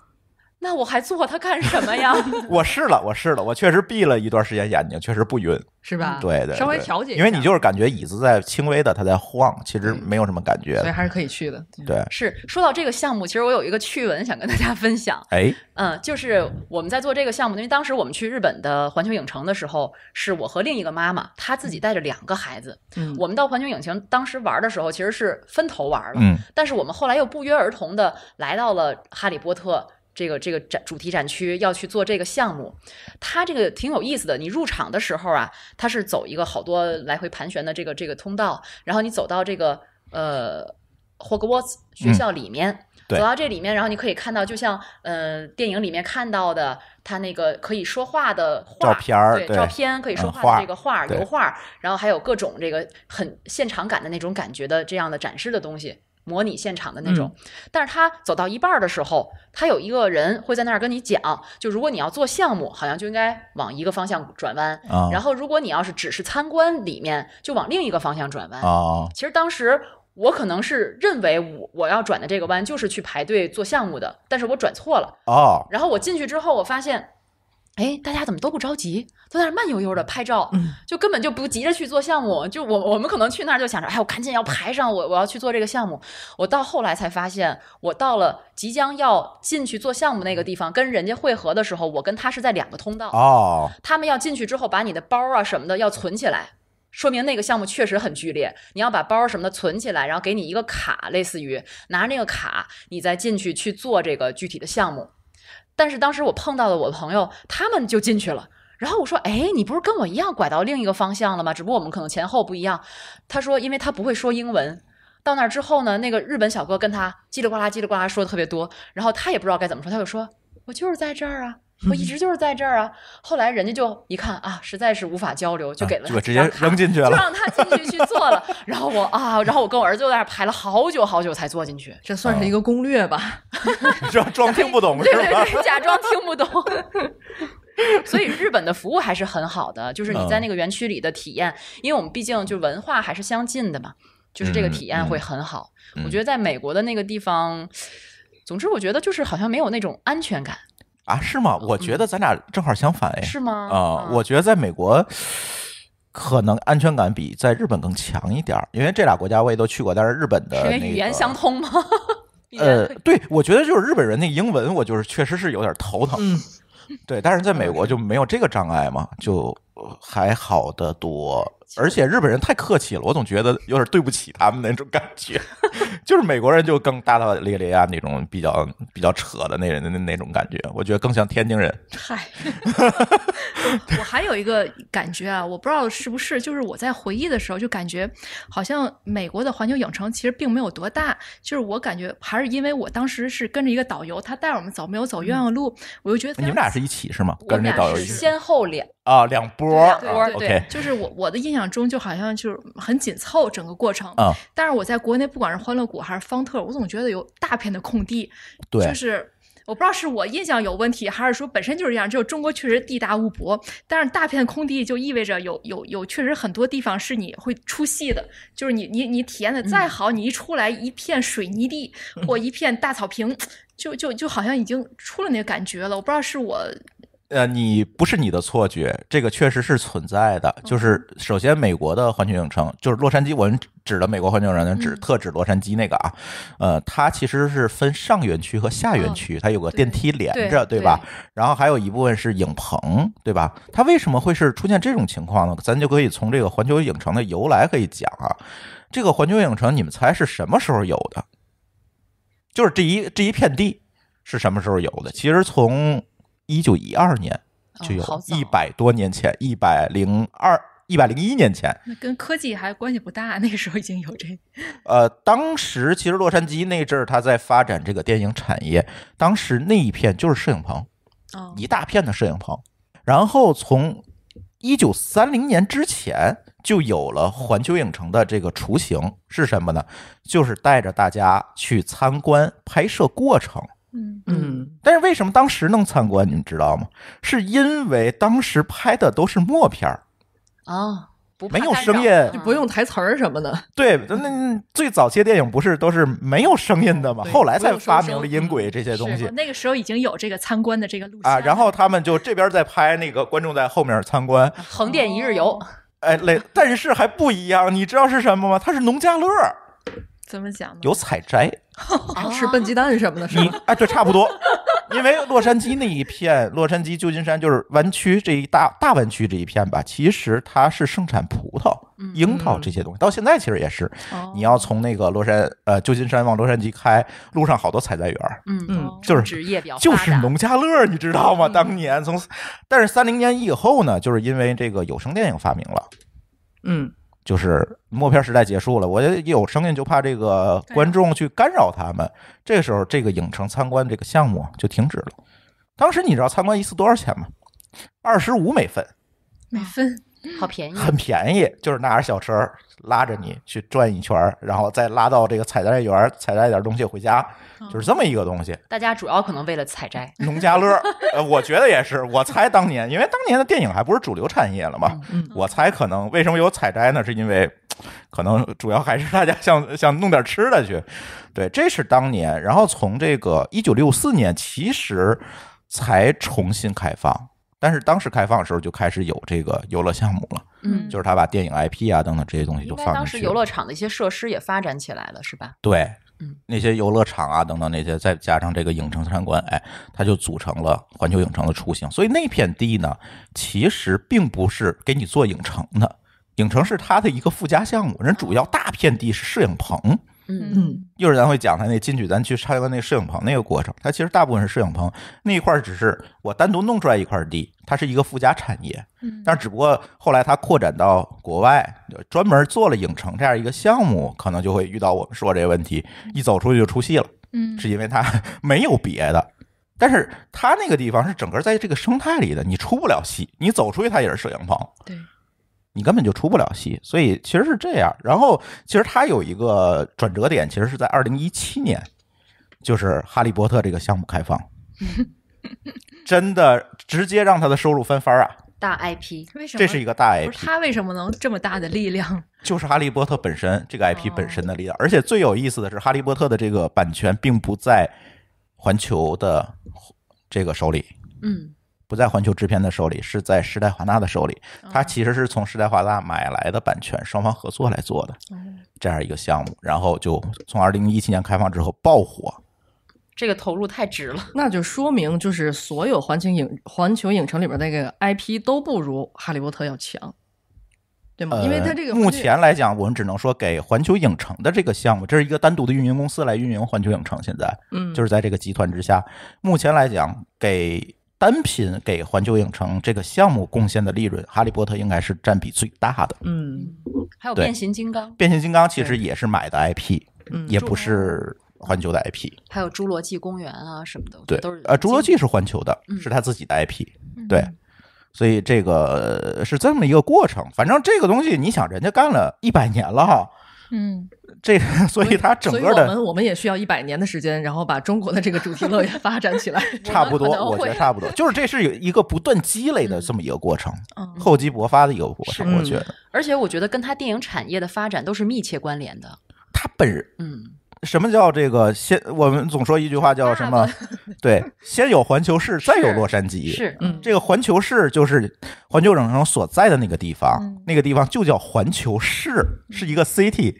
那我还坐它干什么呀？我试了，我试了，我确实闭了一段时间眼睛，确实不晕，是吧？对对，稍微调节。因为你就是感觉椅子在轻微的，它在晃，其实没有什么感觉，所以还是可以去的。对，是说到这个项目，其实我有一个趣闻想跟大家分享。哎，嗯，就是我们在做这个项目，因为当时我们去日本的环球影城的时候，是我和另一个妈妈，她自己带着两个孩子。嗯，我们到环球影城当时玩的时候，其实是分头玩了。嗯，但是我们后来又不约而同的来到了《哈利波特》。这个这个展主题展区要去做这个项目，它这个挺有意思的。你入场的时候啊，它是走一个好多来回盘旋的这个这个通道，然后你走到这个呃霍格沃茨学校里面，走到这里面，然后你可以看到，就像呃电影里面看到的，它那个可以说话的画片儿，对，照片可以说话的这个画油画，然后还有各种这个很现场感的那种感觉的这样的展示的东西。模拟现场的那种，但是他走到一半的时候，他有一个人会在那儿跟你讲，就如果你要做项目，好像就应该往一个方向转弯，然后如果你要是只是参观，里面就往另一个方向转弯。其实当时我可能是认为我我要转的这个弯就是去排队做项目的，但是我转错了。然后我进去之后，我发现。哎，大家怎么都不着急，都在那儿慢悠悠的拍照，就根本就不急着去做项目。就我我们可能去那儿就想着，哎，我赶紧要排上，我我要去做这个项目。我到后来才发现，我到了即将要进去做项目那个地方，跟人家汇合的时候，我跟他是在两个通道。哦。他们要进去之后，把你的包啊什么的要存起来，说明那个项目确实很剧烈，你要把包什么的存起来，然后给你一个卡，类似于拿着那个卡，你再进去去做这个具体的项目。但是当时我碰到了我的朋友，他们就进去了。然后我说，哎，你不是跟我一样拐到另一个方向了吗？只不过我们可能前后不一样。他说，因为他不会说英文，到那儿之后呢，那个日本小哥跟他叽里呱啦叽里呱啦说的特别多，然后他也不知道该怎么说，他就说，我就是在这儿啊。我一直就是在这儿啊，后来人家就一看啊，实在是无法交流，就给了直接扔进去了，就让他进去去坐了。然后我啊，然后我跟我儿子在那排了好久好久才坐进去，这算是一个攻略吧？假装听不懂是吧？假装听不懂。所以日本的服务还是很好的，就是你在那个园区里的体验，因为我们毕竟就文化还是相近的嘛，就是这个体验会很好。我觉得在美国的那个地方，总之我觉得就是好像没有那种安全感。啊，是吗？我觉得咱俩正好相反哎。是吗？啊，我觉得在美国可能安全感比在日本更强一点因为这俩国家我也都去过。但是日本的语言相通吗？呃，对，我觉得就是日本人那英文，我就是确实是有点头疼。嗯，对，但是在美国就没有这个障碍嘛，就还好的多。而且日本人太客气了，我总觉得有点对不起他们那种感觉，就是美国人就更大大咧咧啊那种比较比较扯的那的那那种感觉，我觉得更像天津人。嗨，我还有一个感觉啊，我不知道是不是，就是我在回忆的时候就感觉，好像美国的环球影城其实并没有多大，就是我感觉还是因为我当时是跟着一个导游，他带我们走没有走冤枉路，我就觉得你们俩是一起是吗？跟游一起，先后两。啊，两波，对对，就是我我的印象中就好像就是很紧凑整个过程。嗯，但是我在国内不管是欢乐谷还是方特，我总觉得有大片的空地。对，就是我不知道是我印象有问题，还是说本身就是这样。就是中国确实地大物博，但是大片的空地就意味着有有有确实很多地方是你会出戏的。就是你你你体验的再好，你一出来一片水泥地 或一片大草坪，就就就好像已经出了那个感觉了。我不知道是我。呃，你不是你的错觉，这个确实是存在的。就是首先，美国的环球影城就是洛杉矶，我们指的美国环球影城指特指洛杉矶那个啊。呃，它其实是分上园区和下园区，它有个电梯连着，对吧？然后还有一部分是影棚，对吧？它为什么会是出现这种情况呢？咱就可以从这个环球影城的由来可以讲啊。这个环球影城，你们猜是什么时候有的？就是这一这一片地是什么时候有的？其实从一九一二年，就有一百多年前，一百零二、一百零一年前，那跟科技还关系不大。那个时候已经有这，呃，当时其实洛杉矶那阵儿他在发展这个电影产业，当时那一片就是摄影棚，一大片的摄影棚。然后从一九三零年之前就有了环球影城的这个雏形，是什么呢？就是带着大家去参观拍摄过程。嗯但是为什么当时能参观，你们知道吗？是因为当时拍的都是默片儿，哦，没有声音，就不用台词儿什么的。对，那最早期电影不是都是没有声音的吗？后来才发明了音轨这些东西。那个时候已经有这个参观的这个路线啊，然后他们就这边在拍，那个观众在后面参观。横店一日游，哎，那但是还不一样，你知道是什么吗？它是农家乐。怎么讲？有采摘，吃笨鸡蛋什么的，是你哎，对，差不多。因为洛杉矶那一片，洛杉矶、旧金山就是湾区这一大大湾区这一片吧，其实它是盛产葡萄、樱桃这些东西。到现在其实也是，你要从那个洛杉矶呃旧金山往洛杉矶开，路上好多采摘园嗯嗯，就是职业表，就是农家乐，你知道吗？当年从，但是三零年以后呢，就是因为这个有声电影发明了，嗯。就是默片时代结束了，我有声音就怕这个观众去干扰他们。这时候，这个影城参观这个项目就停止了。当时你知道参观一次多少钱吗？二十五美分。美分。好便宜，很便宜，就是拿着小车拉着你去转一圈然后再拉到这个采摘园采摘点东西回家，就是这么一个东西。大家主要可能为了采摘农家乐，呃，我觉得也是。我猜当年，因为当年的电影还不是主流产业了嘛，我猜可能为什么有采摘呢？是因为可能主要还是大家想想弄点吃的去。对，这是当年。然后从这个一九六四年其实才重新开放。但是当时开放的时候就开始有这个游乐项目了，嗯，就是他把电影 IP 啊等等这些东西就放进去。当时游乐场的一些设施也发展起来了，是吧？对，嗯，那些游乐场啊等等那些，再加上这个影城参观，哎，它就组成了环球影城的雏形。所以那片地呢，其实并不是给你做影城的，影城是它的一个附加项目，人主要大片地是摄影棚。嗯嗯，又是咱会讲他那进去，咱去参观那摄影棚那个过程。他其实大部分是摄影棚那一块，只是我单独弄出来一块地，它是一个附加产业。嗯，但只不过后来他扩展到国外，专门做了影城这样一个项目，可能就会遇到我们说这个问题，一走出去就出戏了。嗯，是因为他没有别的，但是他那个地方是整个在这个生态里的，你出不了戏，你走出去它也是摄影棚。对。你根本就出不了戏，所以其实是这样。然后，其实它有一个转折点，其实是在二零一七年，就是《哈利波特》这个项目开放，真的直接让他的收入翻番啊！大 IP 为什么？这是一个大 IP，他为什么能这么大的力量？就是《哈利波特》本身这个 IP 本身的力量。而且最有意思的是，《哈利波特》的这个版权并不在环球的这个手里。嗯。不在环球制片的手里，是在时代华纳的手里。他其实是从时代华纳买来的版权，双方合作来做的这样一个项目。然后就从二零一七年开放之后爆火，这个投入太值了。那就说明，就是所有环球影环球影城里边那个 IP 都不如哈利波特要强，对吗？因为它这个目前来讲，我们只能说给环球影城的这个项目，这是一个单独的运营公司来运营环球影城。现在，嗯，就是在这个集团之下，目前来讲给。单品给环球影城这个项目贡献的利润，哈利波特应该是占比最大的。嗯，还有变形金刚，变形金刚其实也是买的 IP，也不是环球的 IP。还有侏罗纪公园啊什么的，对，都是。呃，侏罗纪是环球的，是他自己的 IP。对，所以这个是这么一个过程。反正这个东西，你想，人家干了一百年了。嗯，这 所以它整个的，我们我们也需要一百年的时间，然后把中国的这个主题乐园发展起来。差不多，我觉得差不多，就是这是一个不断积累的这么一个过程，厚积薄发的一个过程，我觉得。而且我觉得跟他电影产业的发展都是密切关联的。他本人，嗯。什么叫这个先？我们总说一句话叫什么？对，先有环球市，再有洛杉矶。是，这个环球市就是环球影城所在的那个地方，那个地方就叫环球市，是一个 CT i。y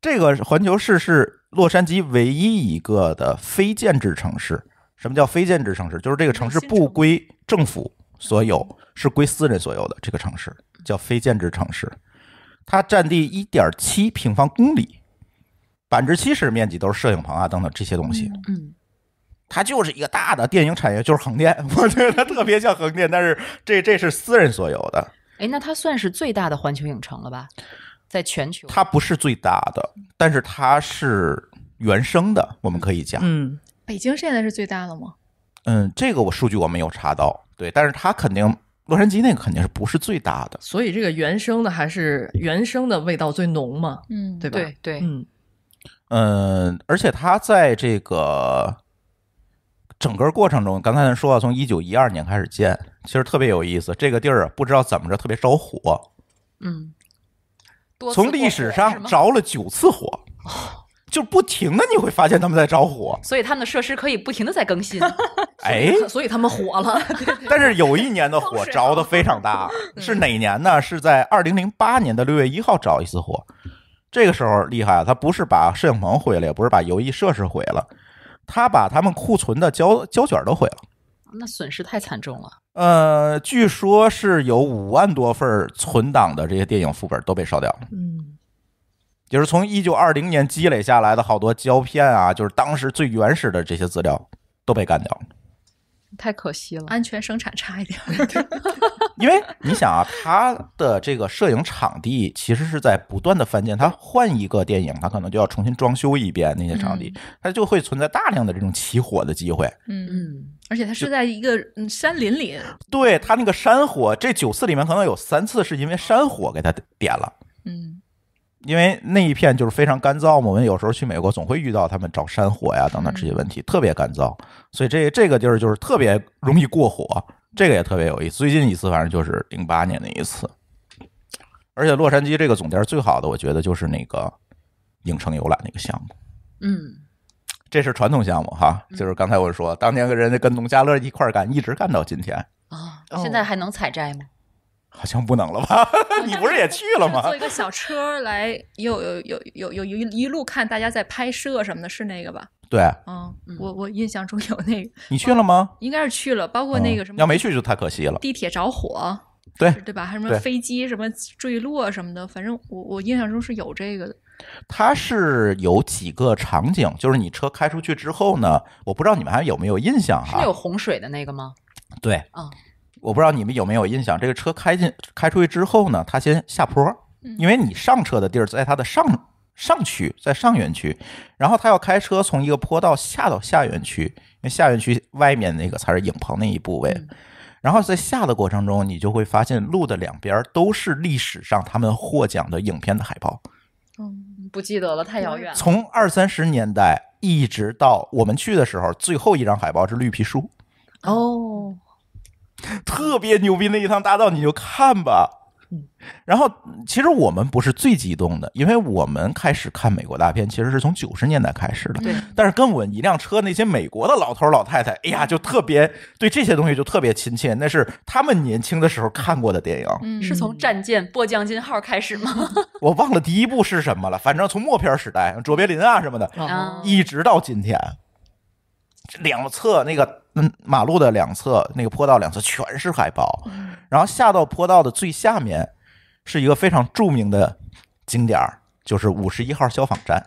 这个环球市是洛杉矶唯一一个的非建制城市。什么叫非建制城市？就是这个城市不归政府所有，是归私人所有的。这个城市叫非建制城市，它占地一点七平方公里。百分之七十面积都是摄影棚啊，等等这些东西。嗯，它就是一个大的电影产业，就是横店。我觉得它特别像横店，但是这这是私人所有的。哎，那它算是最大的环球影城了吧？在全球，它不是最大的，但是它是原生的，我们可以讲。嗯，北京现在是最大的吗？嗯，这个我数据我没有查到。对，但是它肯定，洛杉矶那个肯定是不是最大的。所以这个原生的还是原生的味道最浓嘛？嗯，对吧？对，嗯。嗯，而且它在这个整个过程中，刚才说了，从一九一二年开始建，其实特别有意思。这个地儿啊，不知道怎么着，特别着火。嗯，从历史上着了九次火，就不停的你会发现他们在着火，所以他们的设施可以不停的在更新。哎，所以他们火了。但是有一年的火着的非常大，是哪年呢？是在二零零八年的六月一号着一次火。这个时候厉害，他不是把摄影棚毁了，也不是把游艺设施毁了，他把他们库存的胶胶卷都毁了。那损失太惨重了。呃，据说是有五万多份存档的这些电影副本都被烧掉了。嗯，就是从一九二零年积累下来的好多胶片啊，就是当时最原始的这些资料都被干掉了。太可惜了，安全生产差一点。因为你想啊，他的这个摄影场地其实是在不断的翻建，他换一个电影，他可能就要重新装修一遍那些场地，他就会存在大量的这种起火的机会。嗯嗯，而且他是在一个山林里，对他那个山火，这九次里面可能有三次是因为山火给他点了。因为那一片就是非常干燥嘛，我们有时候去美国总会遇到他们找山火呀等等这些问题，特别干燥，所以这这个地儿就是特别容易过火，这个也特别有意思。最近一次反正就是零八年那一次，而且洛杉矶这个总店儿最好的，我觉得就是那个影城游览那个项目，嗯，这是传统项目哈，就是刚才我说当年跟人家跟农家乐一块儿干，一直干到今天啊，现在还能采摘吗？好像不能了吧？你不是也去了吗？坐 一个小车来，有有有有有一一路看大家在拍摄什么的，是那个吧？对，嗯，我我印象中有那个。你去了吗？应该是去了，包括那个什么。要没去就太可惜了。地铁着火，对对吧？还什么飞机什么坠落什么的，反正我我印象中是有这个的。它是有几个场景，就是你车开出去之后呢，我不知道你们还有没有印象哈。是有洪水的那个吗？对，嗯。我不知道你们有没有印象，这个车开进开出去之后呢，它先下坡，因为你上车的地儿在它的上上区，在上园区，然后它要开车从一个坡道下到下园区，因为下园区外面那个才是影棚那一部位。然后在下的过程中，你就会发现路的两边都是历史上他们获奖的影片的海报。嗯，不记得了，太遥远了。从二三十年代一直到我们去的时候，最后一张海报是《绿皮书》。哦。特别牛逼的一趟大道，你就看吧。然后，其实我们不是最激动的，因为我们开始看美国大片其实是从九十年代开始的。对。但是，跟我一辆车那些美国的老头老太太，哎呀，就特别对这些东西就特别亲切。那是他们年轻的时候看过的电影。是从战舰《波将金号》开始吗？我忘了第一部是什么了，反正从默片时代，卓别林啊什么的，一直到今天。两侧那个嗯，马路的两侧那个坡道两侧全是海报，然后下到坡道的最下面是一个非常著名的景点儿，就是五十一号消防站。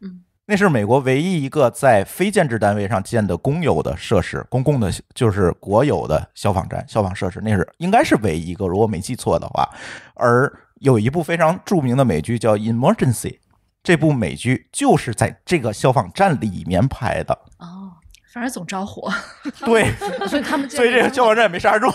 嗯，那是美国唯一一个在非建制单位上建的公有的设施，公共的，就是国有的消防站、消防设施，那是应该是唯一一个，如果没记错的话。而有一部非常著名的美剧叫《Emergency》，这部美剧就是在这个消防站里面拍的。反正总着火，对，所以他们所以这个消防站也没杀中，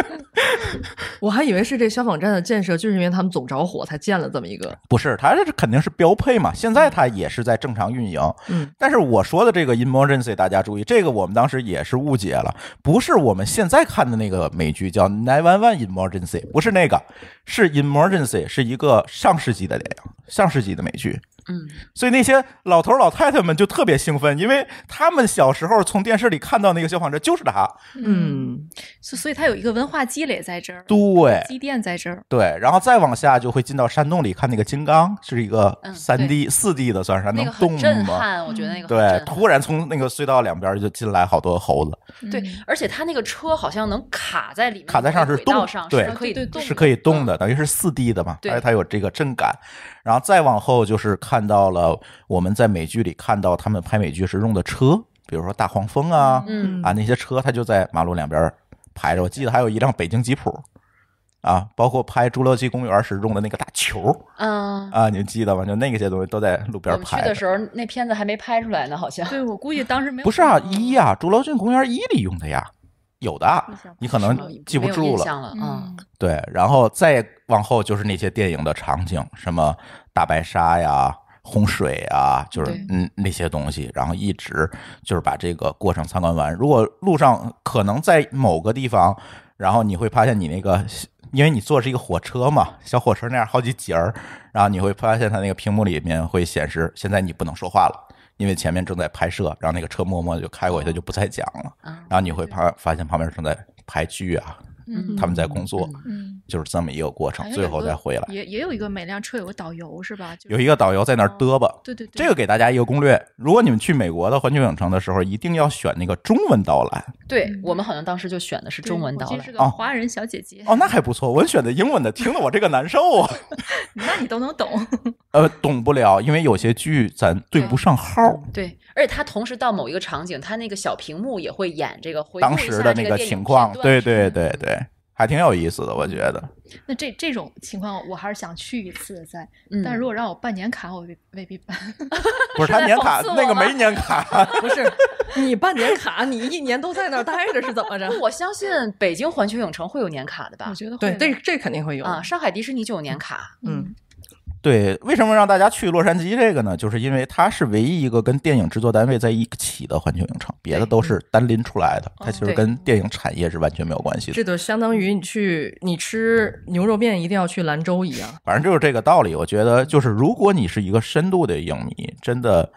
我还以为是这消防站的建设，就是因为他们总着火才建了这么一个。不是，它是肯定是标配嘛。现在它也是在正常运营。嗯，但是我说的这个 emergency，大家注意，这个我们当时也是误解了，不是我们现在看的那个美剧叫 Nine n e o One Emergency，不是那个，是 emergency，是一个上世纪的电影，上世纪的美剧。嗯，所以那些老头老太太们就特别兴奋，因为他们小时候从电视里看到那个消防车就是他。嗯，所所以他有一个文化积累在这儿，对，积淀在这儿。对，然后再往下就会进到山洞里看那个金刚，是一个三 D、四 D 的算是洞，那个震撼，我觉得那个。对，突然从那个隧道两边就进来好多猴子。对，而且他那个车好像能卡在里面，卡在上是动，上，对，可以动，是可以动的，等于是四 D 的嘛，而且它有这个震感。然后再往后就是看到了我们在美剧里看到他们拍美剧时用的车，比如说大黄蜂啊，嗯啊那些车，它就在马路两边排着。我记得还有一辆北京吉普，啊，包括拍《侏罗纪公园》时用的那个大球，啊啊，您记得吗？就那个些东西都在路边拍的时候，那片子还没拍出来呢，好像。对，我估计当时没有。不是啊，一呀，《侏罗纪公园》一里用的呀。有的，你可能记不住了。嗯，对，然后再往后就是那些电影的场景，什么大白鲨呀、洪水啊，就是嗯那些东西，然后一直就是把这个过程参观完。如果路上可能在某个地方，然后你会发现你那个，因为你坐是一个火车嘛，小火车那样好几节儿，然后你会发现它那个屏幕里面会显示，现在你不能说话了。因为前面正在拍摄，然后那个车默默就开过去，他就不再讲了。然后你会旁发现旁边正在拍剧啊。他们在工作，就是这么一个过程，最后再回来。也也有一个每辆车有个导游是吧？有一个导游在那儿嘚吧。对对对。这个给大家一个攻略，如果你们去美国的环球影城的时候，一定要选那个中文导览。对我们好像当时就选的是中文导览个华人小姐姐。哦，那还不错。我选的英文的，听了我这个难受啊。那你都能懂？呃，懂不了，因为有些剧咱对不上号。对。而且他同时到某一个场景，他那个小屏幕也会演这个当时的那个情况，对对对对，还挺有意思的，我觉得。那这这种情况，我还是想去一次再。但如果让我办年卡，我未必办。不是他年卡那个没年卡，不是你办年卡，你一年都在那儿待着是怎么着？我相信北京环球影城会有年卡的吧？我觉得对，这这肯定会有啊。上海迪士尼就有年卡，嗯。对，为什么让大家去洛杉矶这个呢？就是因为它是唯一一个跟电影制作单位在一起的环球影城，别的都是单拎出来的，它其实跟电影产业是完全没有关系的。这都相当于你去你吃牛肉面一定要去兰州一样。反正就是这个道理。我觉得，就是如果你是一个深度的影迷，真的，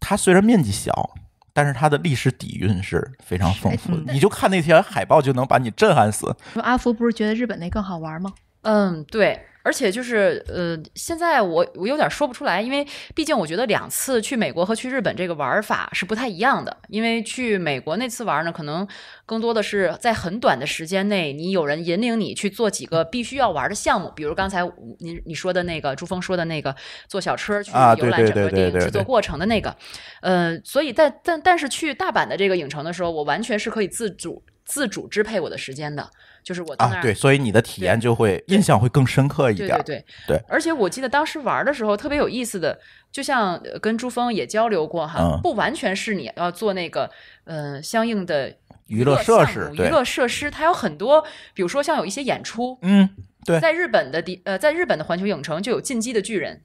它虽然面积小，但是它的历史底蕴是非常丰富的。你就看那些海报就能把你震撼死。说阿福不是觉得日本那更好玩吗？嗯，对。而且就是呃，现在我我有点说不出来，因为毕竟我觉得两次去美国和去日本这个玩法是不太一样的。因为去美国那次玩呢，可能更多的是在很短的时间内，你有人引领你去做几个必须要玩的项目，比如刚才你你说的那个朱峰说的那个坐小车去游览整个电影制作过程的那个。呃，所以在但但是去大阪的这个影城的时候，我完全是可以自主自主支配我的时间的。就是我在那儿，对，所以你的体验就会印象会更深刻一点，对对对，而且我记得当时玩的时候特别有意思的，就像跟朱峰也交流过哈，不完全是你要做那个呃相应的娱乐设施，娱乐设施它有很多，比如说像有一些演出，嗯，对，在日本的地呃，在日本的环球影城就有《进击的巨人》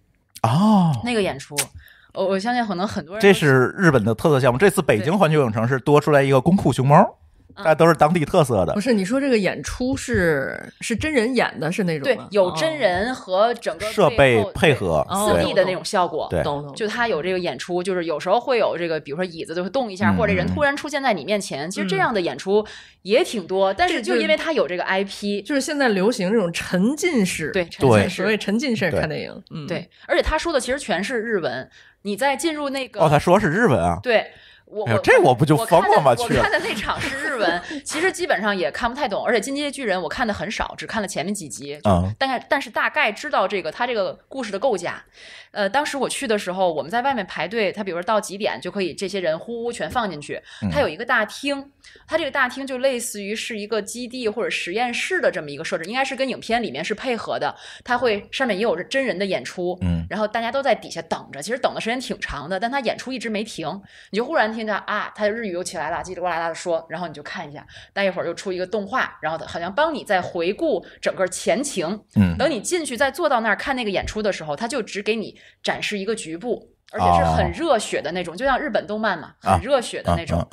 哦，那个演出，我我相信可能很多人这是日本的特色项目，这次北京环球影城是多出来一个功夫熊猫。啊，都是当地特色的。不是你说这个演出是是真人演的，是那种对，有真人和整个设备配合四 D 的那种效果。对，就他有这个演出，就是有时候会有这个，比如说椅子就会动一下，或者人突然出现在你面前。其实这样的演出也挺多，但是就因为他有这个 IP，就是现在流行这种沉浸式，对，沉所谓沉浸式看电影。嗯，对。而且他说的其实全是日文，你在进入那个哦，他说是日文啊，对。我这我不就疯了吗？去我看的那场是日文，其实基本上也看不太懂。而且《进击的巨人》，我看的很少，只看了前面几集，大概但是大概知道这个他这个故事的构架。呃，当时我去的时候，我们在外面排队，他比如说到几点就可以，这些人呼呼全放进去。他有一个大厅，他这个大厅就类似于是一个基地或者实验室的这么一个设置，应该是跟影片里面是配合的。它会上面也有着真人的演出，嗯，然后大家都在底下等着，其实等的时间挺长的，但他演出一直没停，你就忽然听。跟着啊，他的日语又起来了，叽里呱啦啦的说，然后你就看一下，待一会儿又出一个动画，然后好像帮你再回顾整个前情。嗯，等你进去再坐到那儿看那个演出的时候，他就只给你展示一个局部，而且是很热血的那种，就像日本动漫嘛，很热血的那种。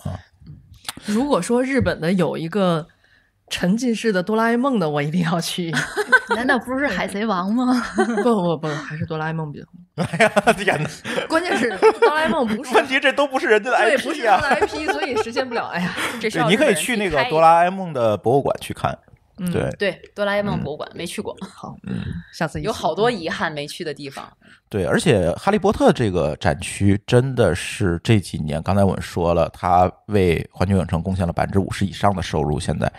如果说日本的有一个。沉浸式的哆啦 A 梦的，我一定要去。难道不是海贼王吗？不不不，还是哆啦 A 梦比较。哎呀，天哪！关键是哆啦 A 梦不是。问题这都不是人家的 IP 啊。不是人家的 IP，所以实现不了。哎呀，这。你可以去那个哆啦 A 梦的博物馆去看。对对，哆啦 A 梦博物馆没去过，好，嗯，下次有好多遗憾没去的地方。对，而且哈利波特这个展区真的是这几年，刚才我们说了，它为环球影城贡献了百分之五十以上的收入，现在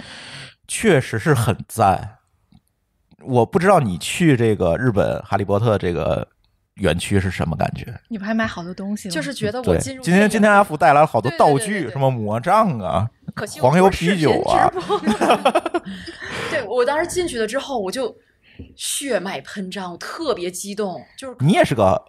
确实是很赞。我不知道你去这个日本哈利波特这个。园区是什么感觉？你不还买好多东西？吗？就是觉得我进入今天今天阿福带来了好多道具，什么魔杖啊，黄油啤酒啊。对，我当时进去了之后，我就血脉喷张，特别激动。就是你也是个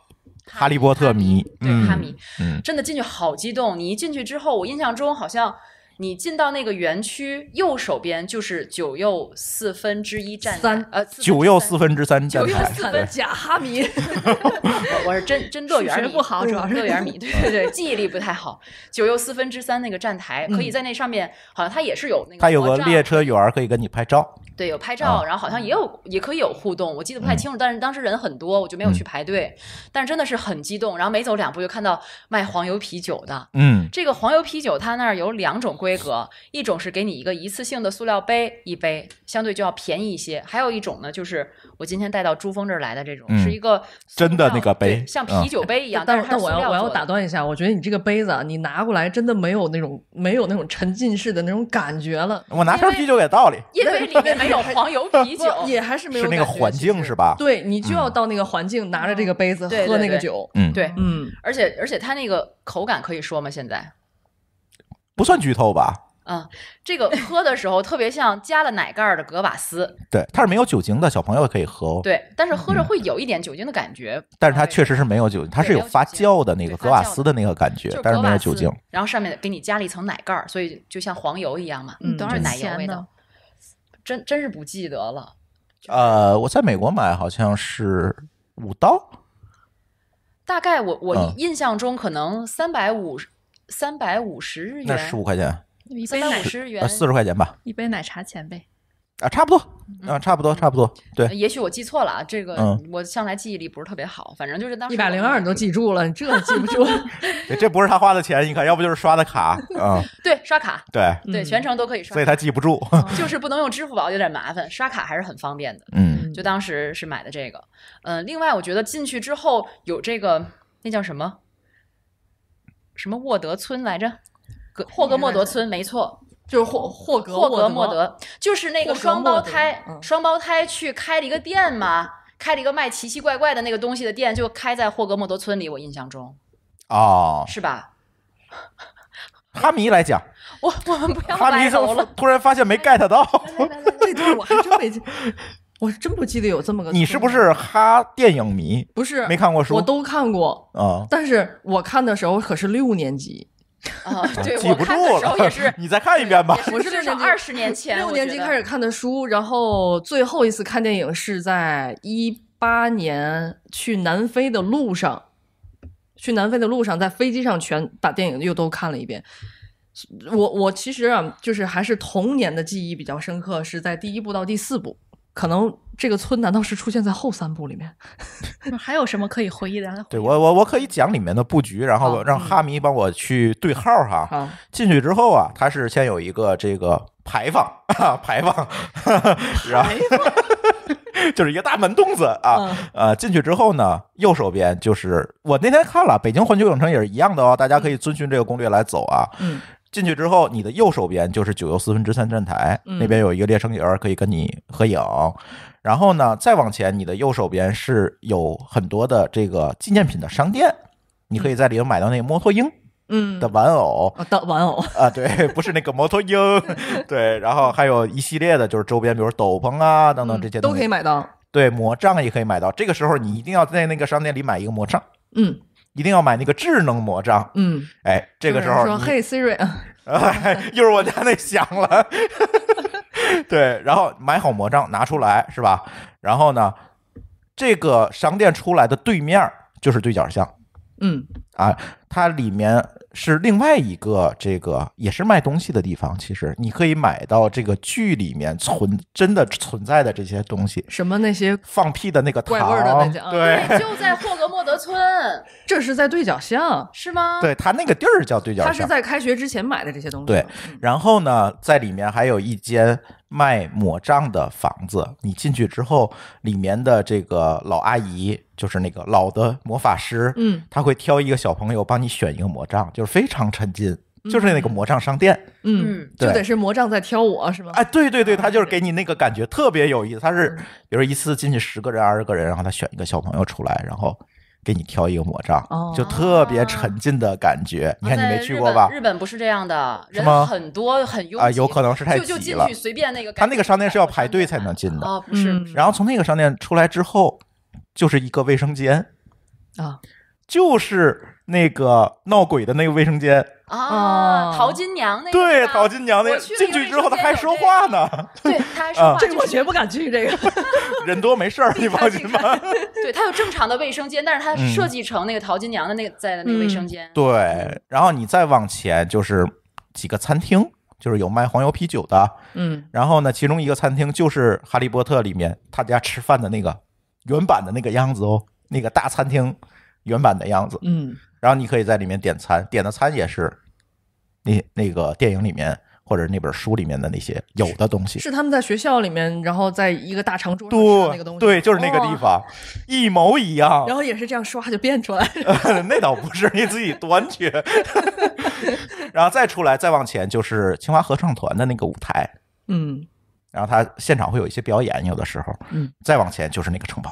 哈利波特迷，对，哈迷，嗯，真的进去好激动。你一进去之后，我印象中好像。你进到那个园区，右手边就是九右四分之一站台，呃，九右四分之三站台，九右四分假哈迷，我我是真真乐园的，不好主要是乐园迷，对对对，记忆力不太好。九右四分之三那个站台，可以在那上面，好像它也是有那个，它有个列车员可以跟你拍照，对，有拍照，然后好像也有也可以有互动，我记得不太清楚，但是当时人很多，我就没有去排队，但是真的是很激动。然后没走两步就看到卖黄油啤酒的，嗯，这个黄油啤酒它那儿有两种规。规格一种是给你一个一次性的塑料杯，一杯相对就要便宜一些；还有一种呢，就是我今天带到珠峰这儿来的这种，是一个真的那个杯，像啤酒杯一样。但是，但我要我要打断一下，我觉得你这个杯子，你拿过来真的没有那种没有那种沉浸式的那种感觉了。我拿瓶啤酒也道理，因为里面没有 黄油啤酒，也还是没有。是那个环境是吧？对你就要到那个环境，拿着这个杯子喝那个酒。嗯，对，嗯，而且而且它那个口感可以说吗？现在？不算剧透吧。嗯，这个喝的时候特别像加了奶盖的格瓦斯。对，它是没有酒精的，小朋友可以喝哦。对，但是喝着会有一点酒精的感觉。但是它确实是没有酒，精，它是有发酵的那个格瓦斯的那个感觉，但是没有酒精。然后上面给你加了一层奶盖，所以就像黄油一样嘛，嗯，都是奶油味道。真真是不记得了。呃，我在美国买好像是五刀。大概我我印象中可能三百五十。三百五十日元，那十五块钱，三百五十日元，四十块钱吧，一杯奶茶钱呗，啊，差不多，啊，差不多，差不多，对。也许我记错了，啊，这个我向来记忆力不是特别好，反正就是当一百零二你都记住了，你这记不住。这不是他花的钱，你看，要不就是刷的卡啊？对，刷卡，对，对，全程都可以刷，所以他记不住。就是不能用支付宝，有点麻烦，刷卡还是很方便的。嗯，就当时是买的这个，嗯，另外我觉得进去之后有这个，那叫什么？什么沃德村来着？霍格莫德村，没错，就是霍霍霍格莫德，就是那个双胞胎，双胞胎去开了一个店嘛，开了一个卖奇奇怪怪的那个东西的店，就开在霍格莫德村里。我印象中，哦，是吧？哈迷来讲，我我们不要哈迷走了，突然发现没 get 到，这都是我。我真不记得有这么个。你是不是哈电影迷？不是，没看过书，我都看过啊。但是我看的时候可是六年级啊，对，记不住了。你再看一遍吧，我是六年级，二十年前六年级开始看的书。然后最后一次看电影是在一八年去南非的路上，去南非的路上在飞机上全把电影又都看了一遍。我我其实啊，就是还是童年的记忆比较深刻，是在第一部到第四部。可能这个村难道是出现在后三部里面？还有什么可以回忆的？对我，我我可以讲里面的布局，然后让哈迷帮我去对号哈。进去之后啊，它是先有一个这个牌坊，牌坊，然后就是一个大门洞子啊。呃，进去之后呢，右手边就是我那天看了北京环球影城也是一样的哦，大家可以遵循这个攻略来走啊。嗯。进去之后，你的右手边就是九游四分之三站台，那边有一个列车员可以跟你合影。然后呢，再往前，你的右手边是有很多的这个纪念品的商店，你可以在里头买到那个猫头鹰，嗯，的玩偶，的玩偶啊，对，不是那个猫头鹰，对，然后还有一系列的就是周边，比如斗篷啊等等这些都可以买到。对，魔杖也可以买到。这个时候你一定要在那个商店里买一个魔杖，嗯。一定要买那个智能魔杖，嗯，哎，这个时候说，嘿，Siri 啊，又是我家那响了，对，然后买好魔杖拿出来是吧？然后呢，这个商店出来的对面就是对角巷，嗯，啊，它里面。是另外一个这个也是卖东西的地方，其实你可以买到这个剧里面存真的存在的这些东西，什么那些放屁的那个糖，对，就在霍格莫德村，这是在对角巷是吗？对他那个地儿叫对角巷，他是在开学之前买的这些东西，对，然后呢，在里面还有一间。卖魔杖的房子，你进去之后，里面的这个老阿姨就是那个老的魔法师，嗯，他会挑一个小朋友帮你选一个魔杖，就是非常沉浸，就是那个魔杖商店，嗯，就得是魔杖在挑我是吗？哎，对对对，他就是给你那个感觉特别有意思。他是比如一次进去十个人、二十个人，然后他选一个小朋友出来，然后。给你挑一个魔杖，就特别沉浸的感觉。你看你没去过吧？日本不是这样的，人很多，很拥挤啊。有可能是太挤了。就就进去随便那个。他那个商店是要排队才能进的，不是。然后从那个商店出来之后，就是一个卫生间，啊，就是那个闹鬼的那个卫生间。啊，淘金娘那对淘金娘那进去之后他还说话呢，对，他说话，这个我绝不敢去，这个 人多没事儿，你放心吧。对他有正常的卫生间，但是他设计成那个淘金娘的那个在那个卫生间。对，然后你再往前就是几个餐厅，就是有卖黄油啤酒的，嗯，然后呢，其中一个餐厅就是《哈利波特》里面他家吃饭的那个原版的那个样子哦，那个大餐厅原版的样子，嗯。然后你可以在里面点餐，点的餐也是，那那个电影里面或者那本书里面的那些有的东西。是他们在学校里面，然后在一个大长桌上那个东西，对，就是那个地方，一模一样。然后也是这样刷就变出来。那倒不是，你自己端去。然后再出来，再往前就是清华合唱团的那个舞台。嗯。然后他现场会有一些表演，有的时候。嗯。再往前就是那个城堡。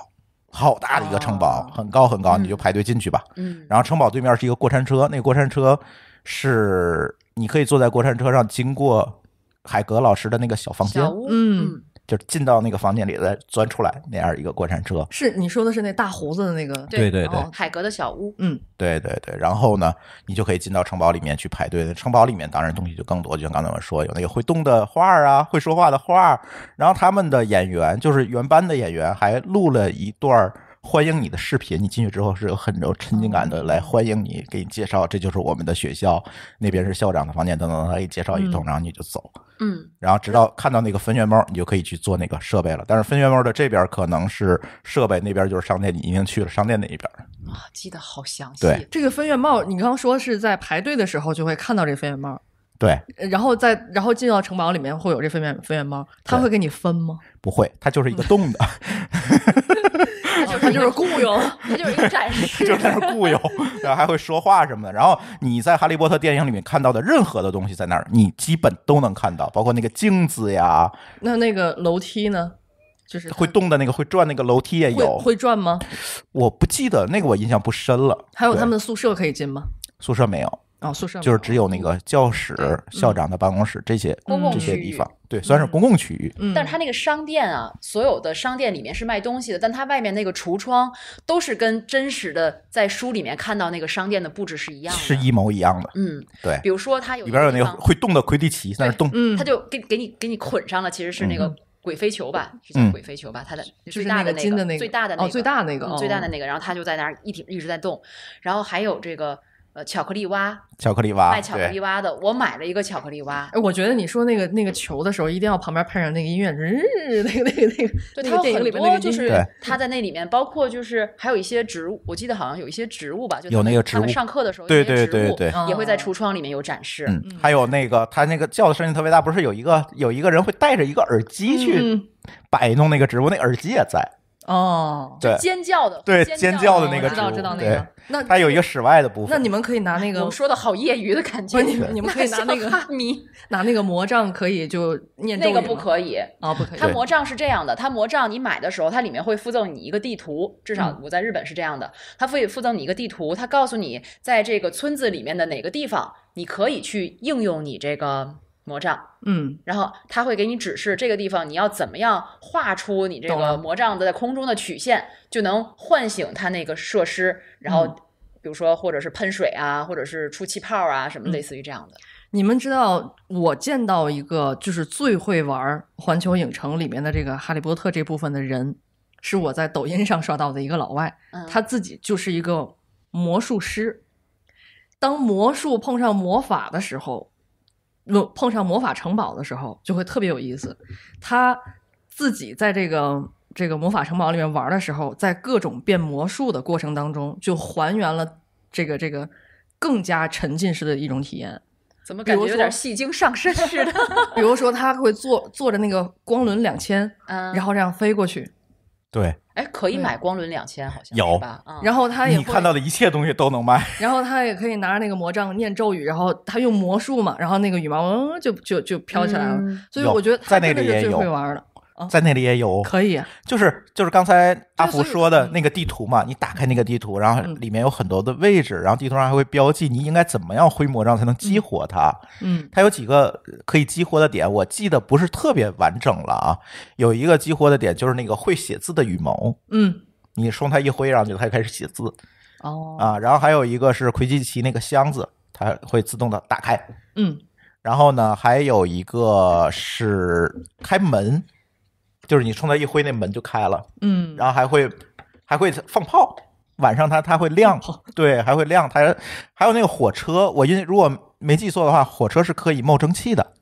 好大的一个城堡，很高很高，你就排队进去吧。嗯。然后城堡对面是一个过山车，那个过山车是你可以坐在过山车上经过海格老师的那个小房间，嗯。就进到那个房间里再钻出来那样一个过山车，是你说的是那大胡子的那个对对对，海格的小屋，嗯，对对对，然后呢，你就可以进到城堡里面去排队。城堡里面当然东西就更多，就像刚才我说，有那个会动的画儿啊，会说话的画儿。然后他们的演员就是原班的演员，还录了一段。欢迎你的视频，你进去之后是有很有沉浸感的，来欢迎你，给你介绍这就是我们的学校，那边是校长的房间，等等，他给你介绍一通，然后你就走。嗯，然后直到看到那个分院猫，你就可以去做那个设备了。但是分院猫的这边可能是设备，那边就是商店，你已经去了商店那一边。啊，记得好详细。这个分院帽，你刚说是在排队的时候就会看到这分院帽。对，然后在然后进到城堡里面会有这分院分院猫，他会给你分吗？不会，它就是一个洞的。他就是雇 佣，他就是一个战士，就是雇佣，然后还会说话什么的。然后你在《哈利波特》电影里面看到的任何的东西，在那儿你基本都能看到，包括那个镜子呀。那那个楼梯呢？就是会动的那个，会转那个楼梯也有，会转吗？我不记得那个，我印象不深了。还有他们的宿舍可以进吗？宿舍没有。哦，宿舍就是只有那个教室、校长的办公室这些这些地方，对，算是公共区域。但是它那个商店啊，所有的商店里面是卖东西的，但它外面那个橱窗都是跟真实的在书里面看到那个商店的布置是一样的，是一模一样的。嗯，对。比如说它有里边有那个会动的魁地奇，那是动，它他就给给你给你捆上了，其实是那个鬼飞球吧，叫鬼飞球吧，它的最大的那个最大的那个最大的那个最大的那个，然后它就在那儿一停一直在动，然后还有这个。巧克力蛙，巧克力蛙，卖巧克力蛙的。我买了一个巧克力蛙。哎，我觉得你说那个那个球的时候，一定要旁边配上那个音乐，那个那个那个。对，它有很多就是他在那里面，包括就是还有一些植物，我记得好像有一些植物吧，就他们上课的时候对些植物也会在橱窗里面有展示。嗯，还有那个他那个叫的声音特别大，不是有一个有一个人会带着一个耳机去摆弄那个植物，那耳机也在。哦，尖叫的，对尖叫的那个，知道知道那个。那它有一个室外的部分。那你们可以拿那个，我说的好业余的感觉。你们你们可以拿那个，迷，拿那个魔杖可以就念那个不可以啊，不可以。它魔杖是这样的，它魔杖你买的时候，它里面会附赠你一个地图，至少我在日本是这样的，它会附赠你一个地图，它告诉你在这个村子里面的哪个地方，你可以去应用你这个。魔杖，嗯，然后他会给你指示这个地方，你要怎么样画出你这个魔杖的在空中的曲线，就能唤醒他那个设施。然后，比如说，或者是喷水啊，或者是出气泡啊，什么类似于这样的。你们知道，我见到一个就是最会玩环球影城里面的这个哈利波特这部分的人，是我在抖音上刷到的一个老外，他自己就是一个魔术师。当魔术碰上魔法的时候。碰上魔法城堡的时候，就会特别有意思。他自己在这个这个魔法城堡里面玩的时候，在各种变魔术的过程当中，就还原了这个这个更加沉浸式的一种体验。怎么感觉有点戏精上身似的？比如说，他会坐坐着那个光轮两千，然后这样飞过去。对，哎，可以买光轮两千，好像有，然后他也你看到的一切东西都能卖，然后他也可以拿着那个魔杖念咒语，然后他用魔术嘛，然后那个羽毛嗯就就就飘起来了，所以我觉得他真的是最会玩的。在那里也有，可以，就是就是刚才阿福说的那个地图嘛，你打开那个地图，然后里面有很多的位置，然后地图上还会标记你应该怎么样挥魔杖才能激活它。嗯，它有几个可以激活的点，我记得不是特别完整了啊。有一个激活的点就是那个会写字的羽毛，嗯，你冲它一挥，然后就它开始写字。哦，啊，然后还有一个是魁地奇那个箱子，它会自动的打开。嗯，然后呢，还有一个是开门。就是你冲它一挥，那门就开了，嗯，然后还会还会放炮，晚上它它会亮，对，还会亮。它还有那个火车，我因如果没记错的话，火车是可以冒蒸汽的。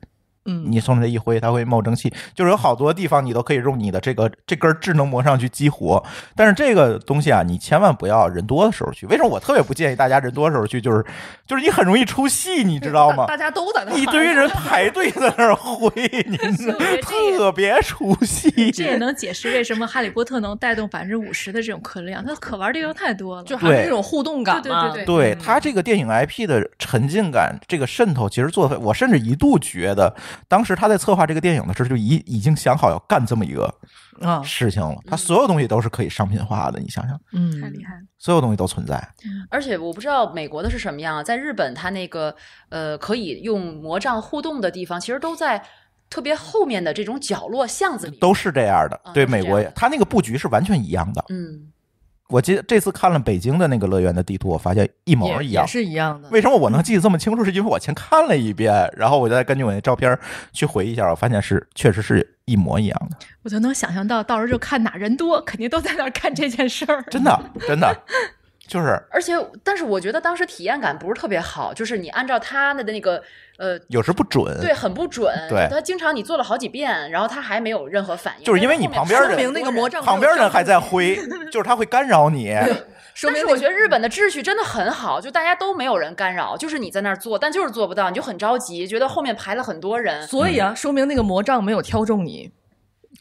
嗯，你从它一挥，它会冒蒸汽。就是有好多地方，你都可以用你的这个这根智能膜上去激活。但是这个东西啊，你千万不要人多的时候去。为什么？我特别不建议大家人多的时候去，就是就是你很容易出戏，你知道吗？大家都在那一堆人排队在那儿挥，你 特别出戏。这也能解释为什么《哈利波特》能带动百分之五十的这种客量，它可玩地方太多了，就还是这种互动感啊。对对对，对它这个电影 IP 的沉浸感，这个渗透其实做的，我甚至一度觉得。当时他在策划这个电影的时候，就已已经想好要干这么一个啊事情了。他所有东西都是可以商品化的，你想想，嗯，太厉害了，所有东西都存在。而且我不知道美国的是什么样，在日本他那个呃可以用魔杖互动的地方，其实都在特别后面的这种角落巷子里，都是这样的。对，美国他那个布局是完全一样的。嗯。我记得这次看了北京的那个乐园的地图，我发现一模一样，是一样的。为什么我能记得这么清楚？是因为我先看了一遍，然后我再根据我那照片去回忆一下，我发现是确实是一模一样的。我就能想象到，到时候就看哪人多，肯定都在那干这件事儿。真的，真的。就是，而且，但是我觉得当时体验感不是特别好，就是你按照他的那个，呃，有时不准，对，很不准，对，他经常你做了好几遍，然后他还没有任何反应，就是因为你旁边人，旁边人还在挥，就是他会干扰你。但是我觉得日本的秩序真的很好，就大家都没有人干扰，就是你在那儿做，但就是做不到，你就很着急，觉得后面排了很多人，所以啊，说明那个魔杖没有挑中你。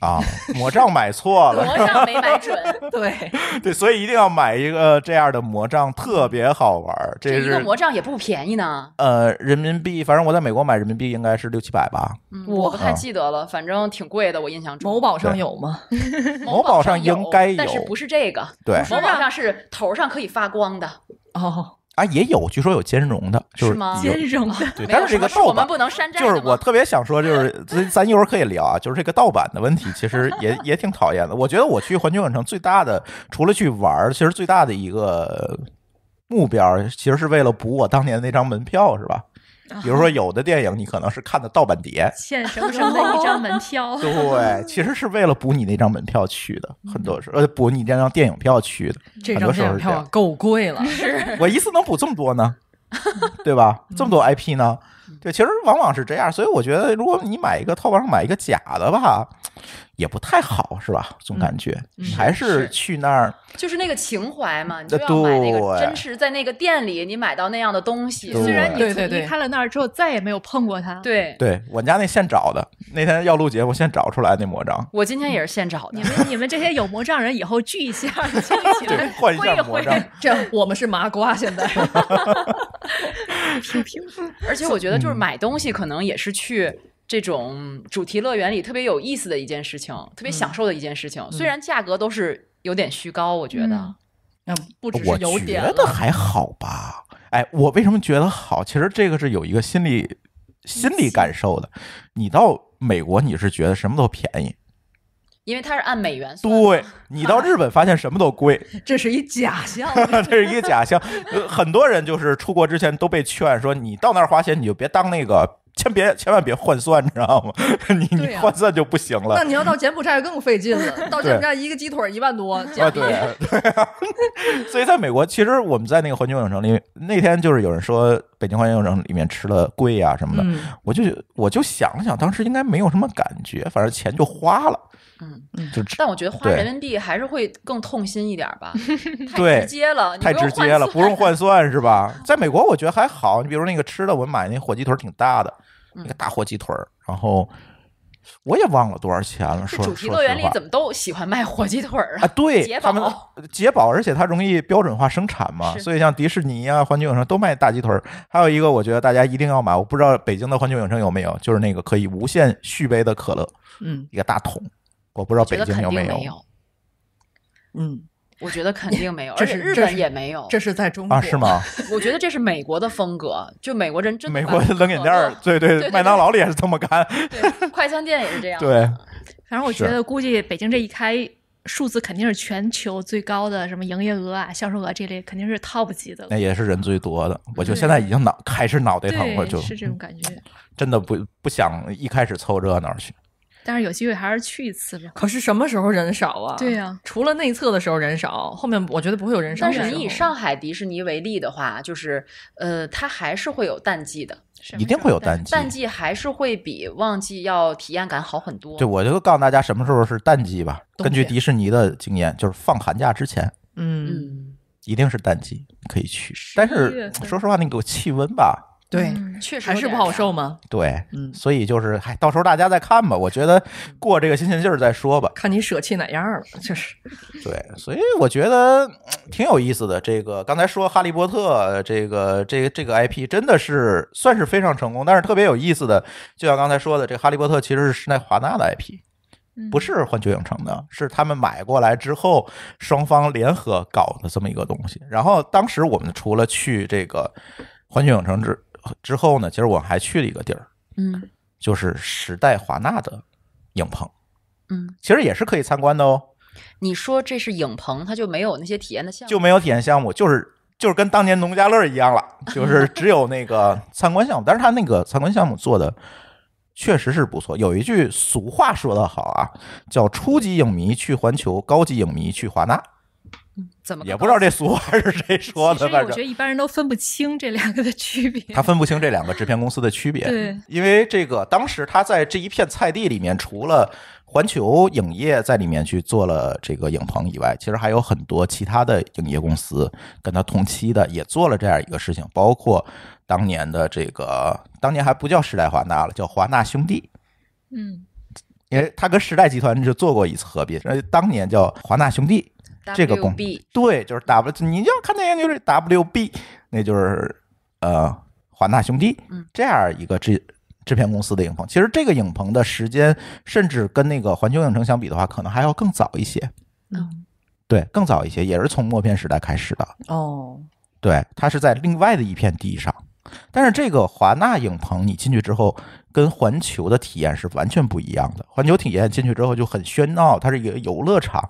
啊，魔杖买错了，魔杖没买准，对对，所以一定要买一个这样的魔杖，特别好玩。这个魔杖也不便宜呢，呃，人民币，反正我在美国买人民币应该是六七百吧，我不太记得了，反正挺贵的，我印象中。某宝上有吗？某宝上应该有，但是不是这个？对，某宝上是头上可以发光的哦。啊，也有，据说有兼容的，就是兼容的。对，但是这个盗，我们不能山寨。就是我特别想说，就是 咱咱一会儿可以聊啊，就是这个盗版的问题，其实也 也挺讨厌的。我觉得我去环球影城最大的，除了去玩儿，其实最大的一个目标，其实是为了补我当年那张门票，是吧？比如说，有的电影你可能是看的盗版碟，欠什么什么的一张门票。对，其实是为了补你那张门票去的，很多时呃补你那张电影票去的。这张电影票够贵了，是 我一次能补这么多呢？对吧？这么多 IP 呢？对，其实往往是这样，所以我觉得，如果你买一个淘宝上买一个假的吧，也不太好，是吧？总感觉还是去那儿，就是那个情怀嘛，你就要买那个真实在那个店里你买到那样的东西，虽然你离开了那儿之后再也没有碰过它。对，对我家那现找的，那天要录节目现找出来那魔杖，我今天也是现找的。你们你们这些有魔杖人以后聚一下，换一下魔杖，这我们是麻瓜现在，而且我觉得。就是买东西可能也是去这种主题乐园里特别有意思的一件事情，特别享受的一件事情。虽然价格都是有点虚高，我觉得，嗯，不只是有点我觉得还好吧。哎，我为什么觉得好？其实这个是有一个心理心理感受的。你到美国，你是觉得什么都便宜。因为它是按美元算，对你到日本发现什么都贵，这是一假象，这是一个假象，很多人就是出国之前都被劝说，你到那儿花钱你就别当那个。千别千万别换算，你知道吗？你你换算就不行了。那你要到柬埔寨更费劲了。到柬埔寨一个鸡腿一万多。啊，对。所以在美国，其实我们在那个环球影城里，那天就是有人说北京环球影城里面吃的贵呀什么的，我就我就想了想，当时应该没有什么感觉，反正钱就花了。嗯。就。但我觉得花人民币还是会更痛心一点吧，太直接了。太直接了，不用换算是吧？在美国我觉得还好，你比如那个吃的，我买那火鸡腿挺大的。一个大火鸡腿儿，然后我也忘了多少钱了。说主题乐园里怎么都喜欢卖火鸡腿儿啊？对，他们捷宝，而且它容易标准化生产嘛，所以像迪士尼啊、环球影城都卖大鸡腿儿。还有一个，我觉得大家一定要买，我不知道北京的环球影城有没有，就是那个可以无限续杯的可乐，嗯，一个大桶，我不知道北京有没有。嗯。我觉得肯定没有，这是日本也没有，这是在中国是吗？我觉得这是美国的风格，就美国人真美国冷饮店儿，对对，麦当劳里也是这么干，对，快餐店也是这样。对，反正我觉得估计北京这一开，数字肯定是全球最高的，什么营业额啊、销售额这类肯定是 top 级的。那也是人最多的，我就现在已经脑开始脑袋疼了，就，是这种感觉，真的不不想一开始凑热闹去。但是有机会还是去一次吧。可是什么时候人少啊？对呀，除了内测的时候人少，后面我觉得不会有人少。但是你以上海迪士尼为例的话，就是呃，它还是会有淡季的，一定会有淡季。淡季还是会比旺季要体验感好很多。对，我就告诉大家什么时候是淡季吧。根据迪士尼的经验，就是放寒假之前，嗯，一定是淡季，可以去。但是说实话，那个气温吧。对，确实还是不好受吗？对，嗯，所以就是，嗨，到时候大家再看吧。我觉得过这个新鲜劲儿再说吧。看你舍弃哪样了，确实。对，所以我觉得挺有意思的。这个刚才说哈利波特，这个这这个 IP 真的是算是非常成功，但是特别有意思的，就像刚才说的，这哈利波特其实是施耐华纳的 IP，不是环球影城的，是他们买过来之后双方联合搞的这么一个东西。然后当时我们除了去这个环球影城之。之后呢？其实我还去了一个地儿，嗯，就是时代华纳的影棚，嗯，其实也是可以参观的哦。你说这是影棚，它就没有那些体验的项，目，就没有体验项目，就是就是跟当年农家乐一样了，就是 只有那个参观项目，但是它那个参观项目做的确实是不错。有一句俗话说得好啊，叫初级影迷去环球，高级影迷去华纳。怎么也不知道这俗话是谁说的。反正我觉得一般人都分不清这两个的区别。他分不清这两个制片公司的区别，因为这个当时他在这一片菜地里面，除了环球影业在里面去做了这个影棚以外，其实还有很多其他的影业公司跟他同期的也做了这样一个事情，包括当年的这个当年还不叫时代华纳了，叫华纳兄弟。嗯，因为他跟时代集团就做过一次合并，当年叫华纳兄弟。这个公对，就是 W，你要看电影就是 WB，那就是呃华纳兄弟这样一个制制片公司的影棚。其实这个影棚的时间，甚至跟那个环球影城相比的话，可能还要更早一些。对，更早一些，也是从默片时代开始的。哦，对，它是在另外的一片地上。但是这个华纳影棚，你进去之后，跟环球的体验是完全不一样的。环球体验进去之后就很喧闹，它是一个游乐场。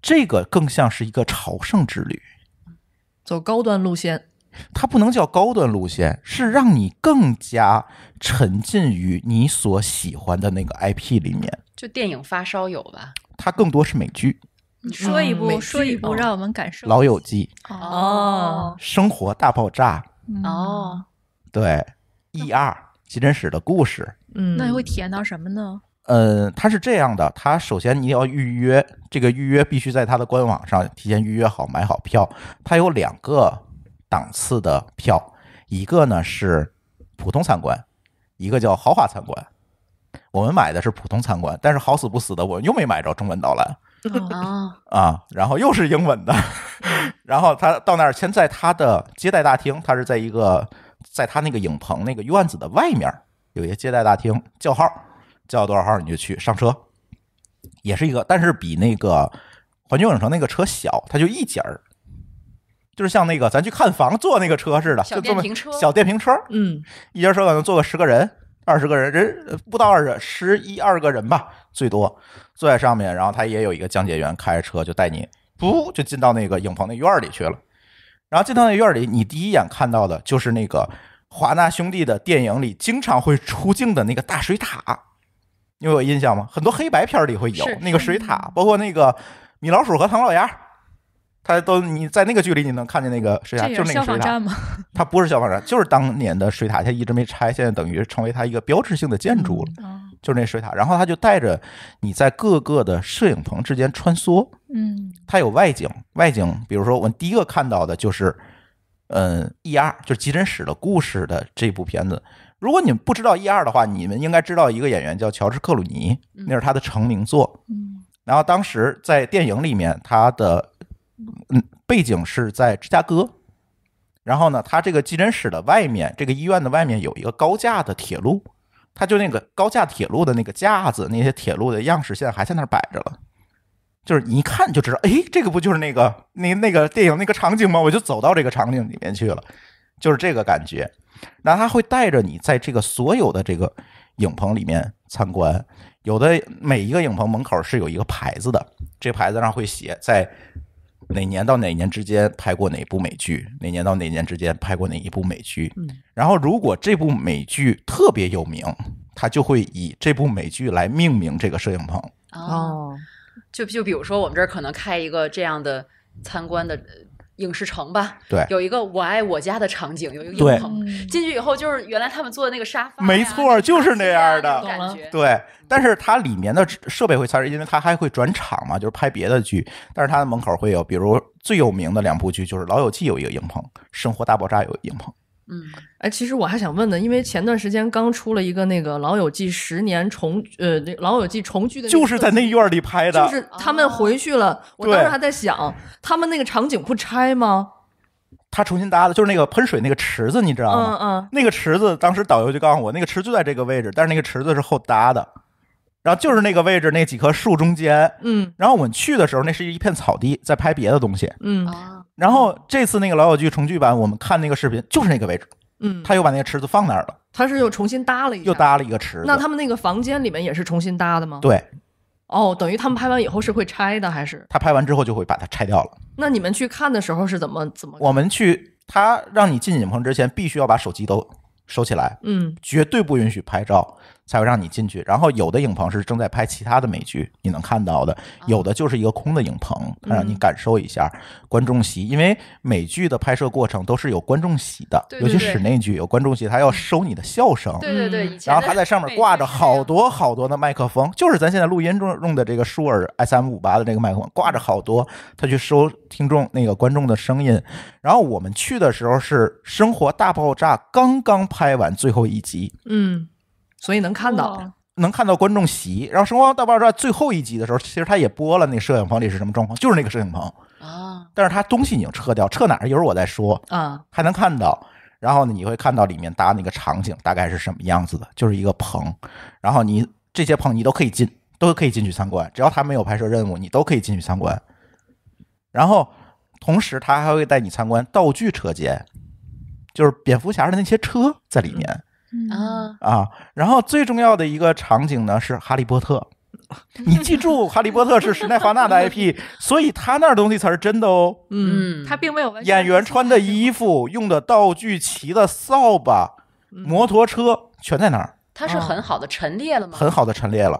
这个更像是一个朝圣之旅，走高端路线。它不能叫高端路线，是让你更加沉浸于你所喜欢的那个 IP 里面。就电影发烧友吧。它更多是美剧。你说一部，说一部，让我们感受。老友记。哦。生活大爆炸。哦。对，《E.R.》急诊室的故事。嗯。那你会体验到什么呢？嗯，他是这样的。他首先你要预约，这个预约必须在他的官网上提前预约好，买好票。他有两个档次的票，一个呢是普通参观，一个叫豪华参观。我们买的是普通参观，但是好死不死的，我又没买着中文导览啊啊！然后又是英文的。然后他到那儿，先在他的接待大厅，他是在一个在他那个影棚那个院子的外面，有一个接待大厅叫号。叫多少号你就去上车，也是一个，但是比那个环球影城那个车小，它就一节儿，就是像那个咱去看房坐那个车似的，小电瓶车，小电瓶车，嗯，一节车可能坐个十个人、二十个人，人不到二十一二个人吧，最多坐在上面，然后他也有一个讲解员开着车就带你，噗，就进到那个影棚那院里去了。然后进到那院里，你第一眼看到的就是那个华纳兄弟的电影里经常会出镜的那个大水塔。你有印象吗？很多黑白片里会有那个水塔，包括那个米老鼠和唐老鸭，它都你在那个距离你能看见那个水塔，就是那个水塔。它不是消防站，就是当年的水塔，它一直没拆，现在等于成为它一个标志性的建筑了。就是那水塔，然后他就带着你在各个的摄影棚之间穿梭。嗯，它有外景，外景，比如说我们第一个看到的就是，嗯 e r 就是急诊室的故事的这部片子。如果你们不知道一二的话，你们应该知道一个演员叫乔治克鲁尼，那是他的成名作。然后当时在电影里面，他的嗯背景是在芝加哥。然后呢，他这个急诊室的外面，这个医院的外面有一个高架的铁路，他就那个高架铁路的那个架子，那些铁路的样式现在还在那儿摆着了。就是你一看就知道，哎，这个不就是那个那那个电影那个场景吗？我就走到这个场景里面去了，就是这个感觉。那他会带着你在这个所有的这个影棚里面参观，有的每一个影棚门口是有一个牌子的，这牌子上会写在哪年到哪年之间拍过哪部美剧，哪年到哪年之间拍过哪一部美剧。然后，如果这部美剧特别有名，他就会以这部美剧来命名这个摄影棚。哦，就就比如说，我们这儿可能开一个这样的参观的。影视城吧，对，有一个我爱我家的场景，有一个影棚，进去以后就是原来他们坐的那个沙发，没错，就是那样的感觉。对，但是它里面的设备会差，因为它还会转场嘛，就是拍别的剧。但是它的门口会有，比如最有名的两部剧就是《老友记》有一个影棚，《生活大爆炸》有影棚。嗯，哎，其实我还想问呢，因为前段时间刚出了一个那个《老友记》十年重，呃，老友记重聚的，就是在那院里拍的，就是他们回去了。我当时还在想，他们那个场景不拆吗？他重新搭的，就是那个喷水那个池子，你知道吗？嗯嗯，那个池子当时导游就告诉我，那个池就在这个位置，但是那个池子是后搭的，然后就是那个位置那几棵树中间，嗯，然后我们去的时候那是一片草地，在拍别的东西，嗯。然后这次那个老友记重聚版，我们看那个视频，就是那个位置，嗯，他又把那个池子放那儿了。他是又重新搭了一，又搭了一个池。那他们那个房间里面也是重新搭的吗？对，哦，等于他们拍完以后是会拆的还是？他拍完之后就会把它拆掉了。那你们去看的时候是怎么怎么？我们去他让你进影棚之前，必须要把手机都收起来，嗯，绝对不允许拍照。才会让你进去。然后有的影棚是正在拍其他的美剧，你能看到的；有的就是一个空的影棚，让你感受一下观众席。因为美剧的拍摄过程都是有观众席的，尤其室内剧有观众席，他要收你的笑声。对对对，然后他在上面挂着好多好多的麦克风，就是咱现在录音中用的这个舒尔 SM 五八的这个麦克风，挂着好多，他去收听众那个观众的声音。然后我们去的时候是《生活大爆炸》刚刚拍完最后一集。嗯。所以能看到，能看到观众席。然后《生活大爆炸》最后一集的时候，其实他也播了那摄影棚里是什么状况，就是那个摄影棚啊。但是他东西已经撤掉，撤哪儿？一会儿我再说啊。还能看到，然后呢？你会看到里面搭那个场景大概是什么样子的，就是一个棚。然后你这些棚你都可以进，都可以进去参观，只要他没有拍摄任务，你都可以进去参观。然后同时他还会带你参观道具车间，就是蝙蝠侠的那些车在里面。啊啊！然后最重要的一个场景呢是《哈利波特》，你记住，《哈利波特》是时代华纳的 IP，所以他那儿东西才是真的哦。嗯，他并没有演员穿的衣服、用的道具、骑的扫把、摩托车全在那儿？它是很好的陈列了吗？很好的陈列了，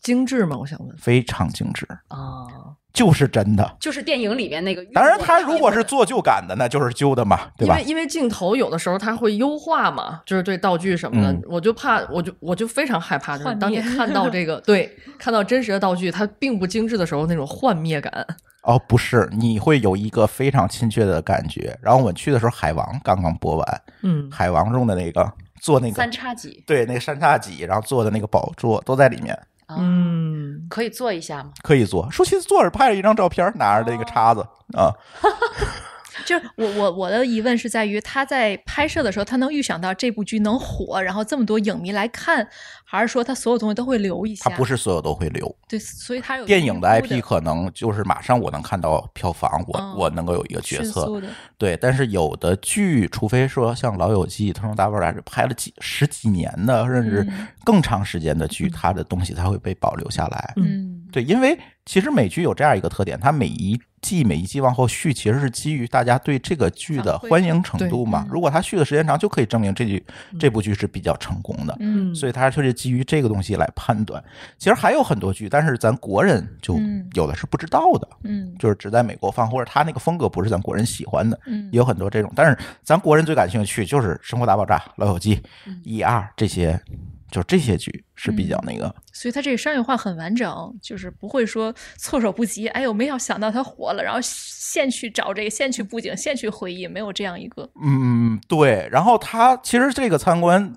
精致吗？我想问，非常精致。哦。就是真的，就是电影里面那个。当然，它如果是做旧感的，那就是旧的嘛，对吧？因为因为镜头有的时候它会优化嘛，就是对道具什么的。我就怕，我就我就非常害怕，就是当你看到这个，对，看到真实的道具它并不精致的时候，那种幻灭感。哦，不是，你会有一个非常亲切的感觉。然后我们去的时候，海王刚刚播完，嗯，海王中的那个做那个三叉戟，对，那个三叉戟，然后做的那个宝座都在里面。嗯，可以坐一下吗？可以坐，舒淇坐着拍了一张照片，拿着那个叉子啊。就是我我我的疑问是在于，他在拍摄的时候，他能预想到这部剧能火，然后这么多影迷来看，还是说他所有东西都会留一下？他不是所有都会留。对，所以他有。电影的 IP 可能就是马上我能看到票房，我我能够有一个决策。对，但是有的剧，除非说像《老友记》《唐人街探案》是拍了几十几年的，甚至更长时间的剧，他的东西才会被保留下来。嗯。对，因为其实美剧有这样一个特点，它每一季每一季往后续，其实是基于大家对这个剧的欢迎程度嘛。如果它续的时间长，就可以证明这剧这部剧是比较成功的。嗯，所以它就是基于这个东西来判断。其实还有很多剧，但是咱国人就有的是不知道的。嗯，就是只在美国放，或者它那个风格不是咱国人喜欢的。嗯，也有很多这种，但是咱国人最感兴趣就是《生活大爆炸》《老友记》《E.R.》这些。就这些剧是比较那个，所以它这个商业化很完整，就是不会说措手不及。哎呦，没想到它火了，然后现去找这个、现去布景、现去回忆，没有这样一个。嗯，对。然后它其实这个参观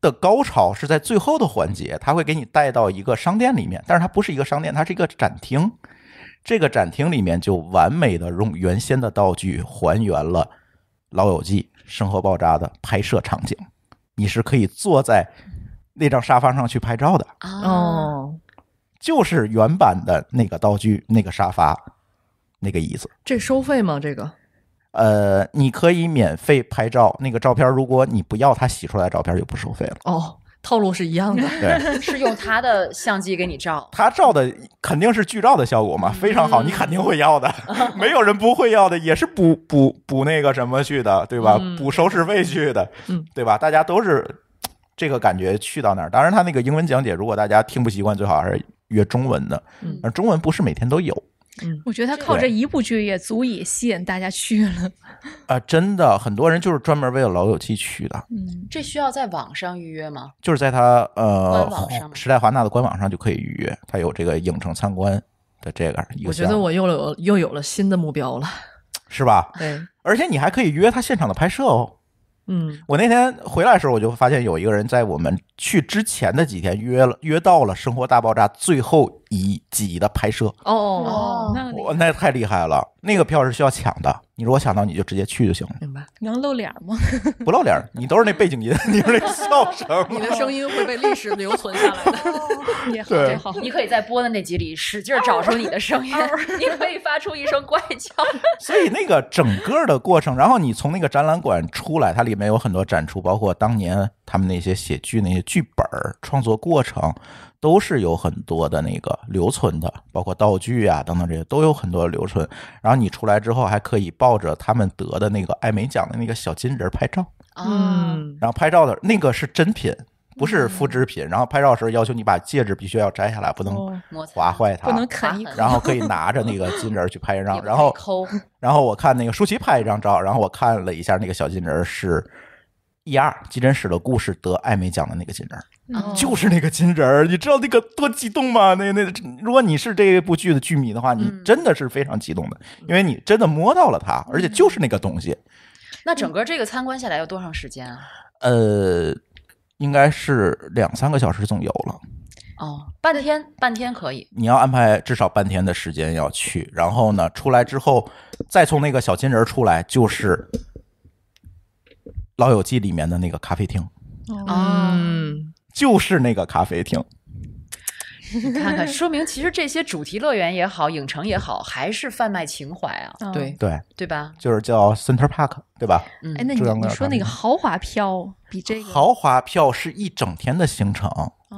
的高潮是在最后的环节，他会给你带到一个商店里面，但是它不是一个商店，它是一个展厅。这个展厅里面就完美的用原先的道具还原了《老友记》《生活爆炸》的拍摄场景，你是可以坐在。那张沙发上去拍照的哦，就是原版的那个道具，那个沙发，那个椅子。这收费吗？这个？呃，你可以免费拍照，那个照片如果你不要，他洗出来照片就不收费了。哦，套路是一样的，是用他的相机给你照。他照的肯定是剧照的效果嘛，非常好，你肯定会要的，没有人不会要的，也是补补补那个什么去的，对吧？补收拾费去的，对吧？大家都是。这个感觉去到哪儿？当然，他那个英文讲解，如果大家听不习惯，最好还是约中文的。嗯，而中文不是每天都有。嗯，我觉得他靠这一部剧也足以吸引大家去了。啊，真的，很多人就是专门为了《老友记》去的。嗯，这需要在网上预约吗？就是在他呃，时代华纳的官网上就可以预约，他有这个影城参观的这个。我觉得我又有又有了新的目标了。是吧？对。而且你还可以约他现场的拍摄哦。嗯，我那天回来的时候，我就发现有一个人在我们去之前的几天约了，约到了《生活大爆炸》最后。几几的拍摄哦，那我那太厉害了。那个票是需要抢的，你如果抢到你就直接去就行了。明白？能露脸吗？不露脸，你都是那背景音，你是那笑声。你的声音会被历史留存下来的。你 好，你好。你可以在播的那集里使劲找出你的声音，你可以发出一声怪叫。所以那个整个的过程，然后你从那个展览馆出来，它里面有很多展出，包括当年他们那些写剧那些剧本创作过程。都是有很多的那个留存的，包括道具啊等等这些都有很多留存。然后你出来之后还可以抱着他们得的那个艾美奖的那个小金人拍照。嗯。然后拍照的那个是真品，不是复制品。然后拍照的时候要求你把戒指必须要摘下来，不能划坏它，不能啃。然后可以拿着那个金人去拍一张。然后 然后我看那个舒淇拍一张照，然后我看了一下那个小金人是 E 二急诊室的故事得艾美奖的那个金人。就是那个金人儿，你知道那个多激动吗？那那如果你是这部剧的剧迷的话，你真的是非常激动的，因为你真的摸到了它，而且就是那个东西。那整个这个参观下来要多长时间啊？呃，应该是两三个小时总有了。哦，半天半天可以？你要安排至少半天的时间要去。然后呢，出来之后再从那个小金人儿出来，就是《老友记》里面的那个咖啡厅。哦。就是那个咖啡厅，你看看，说明其实这些主题乐园也好，影城也好，还是贩卖情怀啊，对对对吧？就是叫 Center Park，对吧？哎，那你说那个豪华票比这个豪华票是一整天的行程，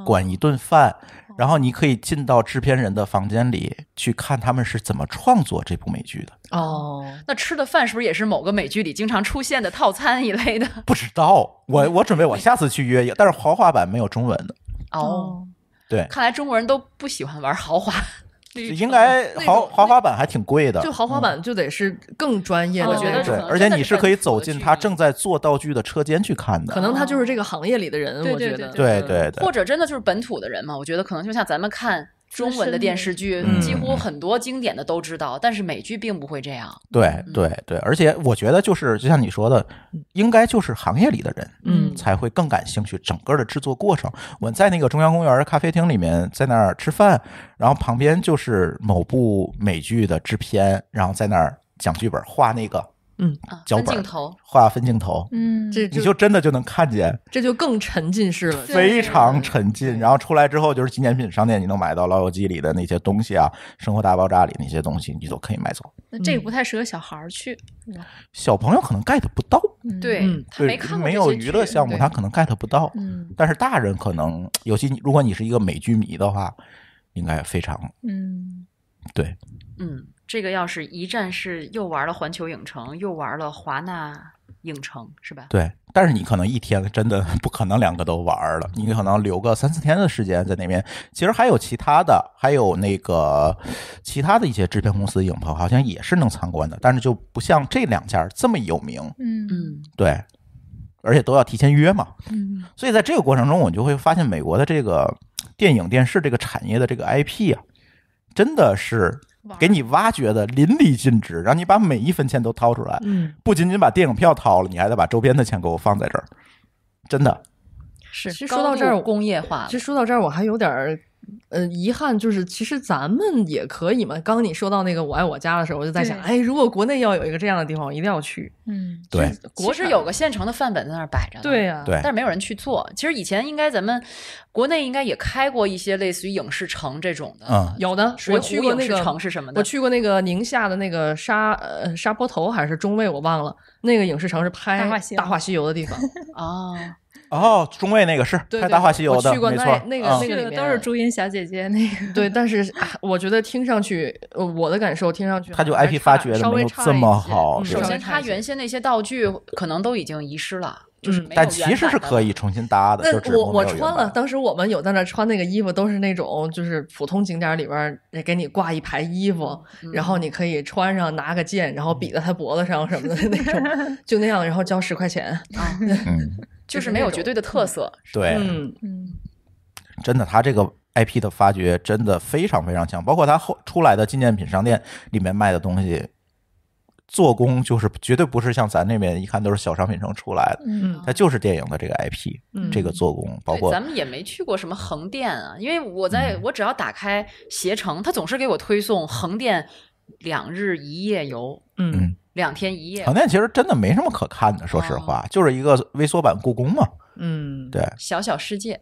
管一顿饭。然后你可以进到制片人的房间里去看他们是怎么创作这部美剧的。哦，那吃的饭是不是也是某个美剧里经常出现的套餐一类的？不知道，我我准备我下次去约一，个，但是豪华版没有中文的。哦，对，看来中国人都不喜欢玩豪华。应该豪豪华版还挺贵的，就豪华版就得是更专业的，我觉得，而且你是可以走进他正在做道具的车间去看的，可能他就是这个行业里的人，我觉得，对对对，或者真的就是本土的人嘛，我觉得可能就像咱们看。中文的电视剧几乎很多经典的都知道，但是美剧并不会这样。对对对，而且我觉得就是就像你说的，应该就是行业里的人，嗯，才会更感兴趣整个的制作过程。我在那个中央公园咖啡厅里面在那儿吃饭，然后旁边就是某部美剧的制片，然后在那儿讲剧本、画那个。嗯脚本镜头画分镜头，嗯，这你就真的就能看见，这就更沉浸式了，非常沉浸。然后出来之后，就是纪念品商店，你能买到《老友记》里的那些东西啊，《生活大爆炸》里那些东西，你都可以买走。那这不太适合小孩去，小朋友可能 get 不到，对，他没看没有娱乐项目，他可能 get 不到。但是大人可能，尤其如果你是一个美剧迷的话，应该非常，嗯，对，嗯。这个要是一站式，又玩了环球影城，又玩了华纳影城，是吧？对，但是你可能一天真的不可能两个都玩了，你可能留个三四天的时间在那边。其实还有其他的，还有那个其他的一些制片公司影棚，好像也是能参观的，但是就不像这两家这么有名。嗯嗯，对，而且都要提前约嘛。嗯，所以在这个过程中，我就会发现美国的这个电影电视这个产业的这个 IP 啊，真的是。给你挖掘的淋漓尽致，让你把每一分钱都掏出来。嗯，不仅仅把电影票掏了，你还得把周边的钱给我放在这儿。真的，是其实说到这儿工业化，其实说到这儿我还有点儿。呃，遗憾就是，其实咱们也可以嘛。刚刚你说到那个“我爱我家”的时候，我就在想，哎，如果国内要有一个这样的地方，我一定要去。嗯，对。其实有个现成的范本在那儿摆着。对呀，对。但是没有人去做。其实以前应该咱们国内应该也开过一些类似于影视城这种的。嗯，有的。我去过那个城是什么？我去过那个宁夏的那个沙呃沙坡头还是中卫，我忘了。那个影视城是拍《大话西游》的地方啊。哦，中卫那个是对《大话西游》的，没错，那个那个都是朱茵小姐姐那个。对，但是我觉得听上去，我的感受听上去，他就 IP 发掘的没有这么好。首先，他原先那些道具可能都已经遗失了，就是但其实是可以重新搭的。那我我穿了，当时我们有在那穿那个衣服，都是那种就是普通景点里边给你挂一排衣服，然后你可以穿上拿个剑，然后比在他脖子上什么的 那种，就那样，然后交十块钱。就是没有绝对的特色，对，嗯嗯，真的，他这个 IP 的发掘真的非常非常强，包括他后出来的纪念品商店里面卖的东西，做工就是绝对不是像咱那边一看都是小商品城出来的，嗯它就是电影的这个 IP，嗯，这个做工，包括咱们也没去过什么横店啊，因为我在我只要打开携程，他总是给我推送横店两日一夜游，嗯。两天一夜，唐殿其实真的没什么可看的。说实话，就是一个微缩版故宫嘛。嗯，对，小小世界，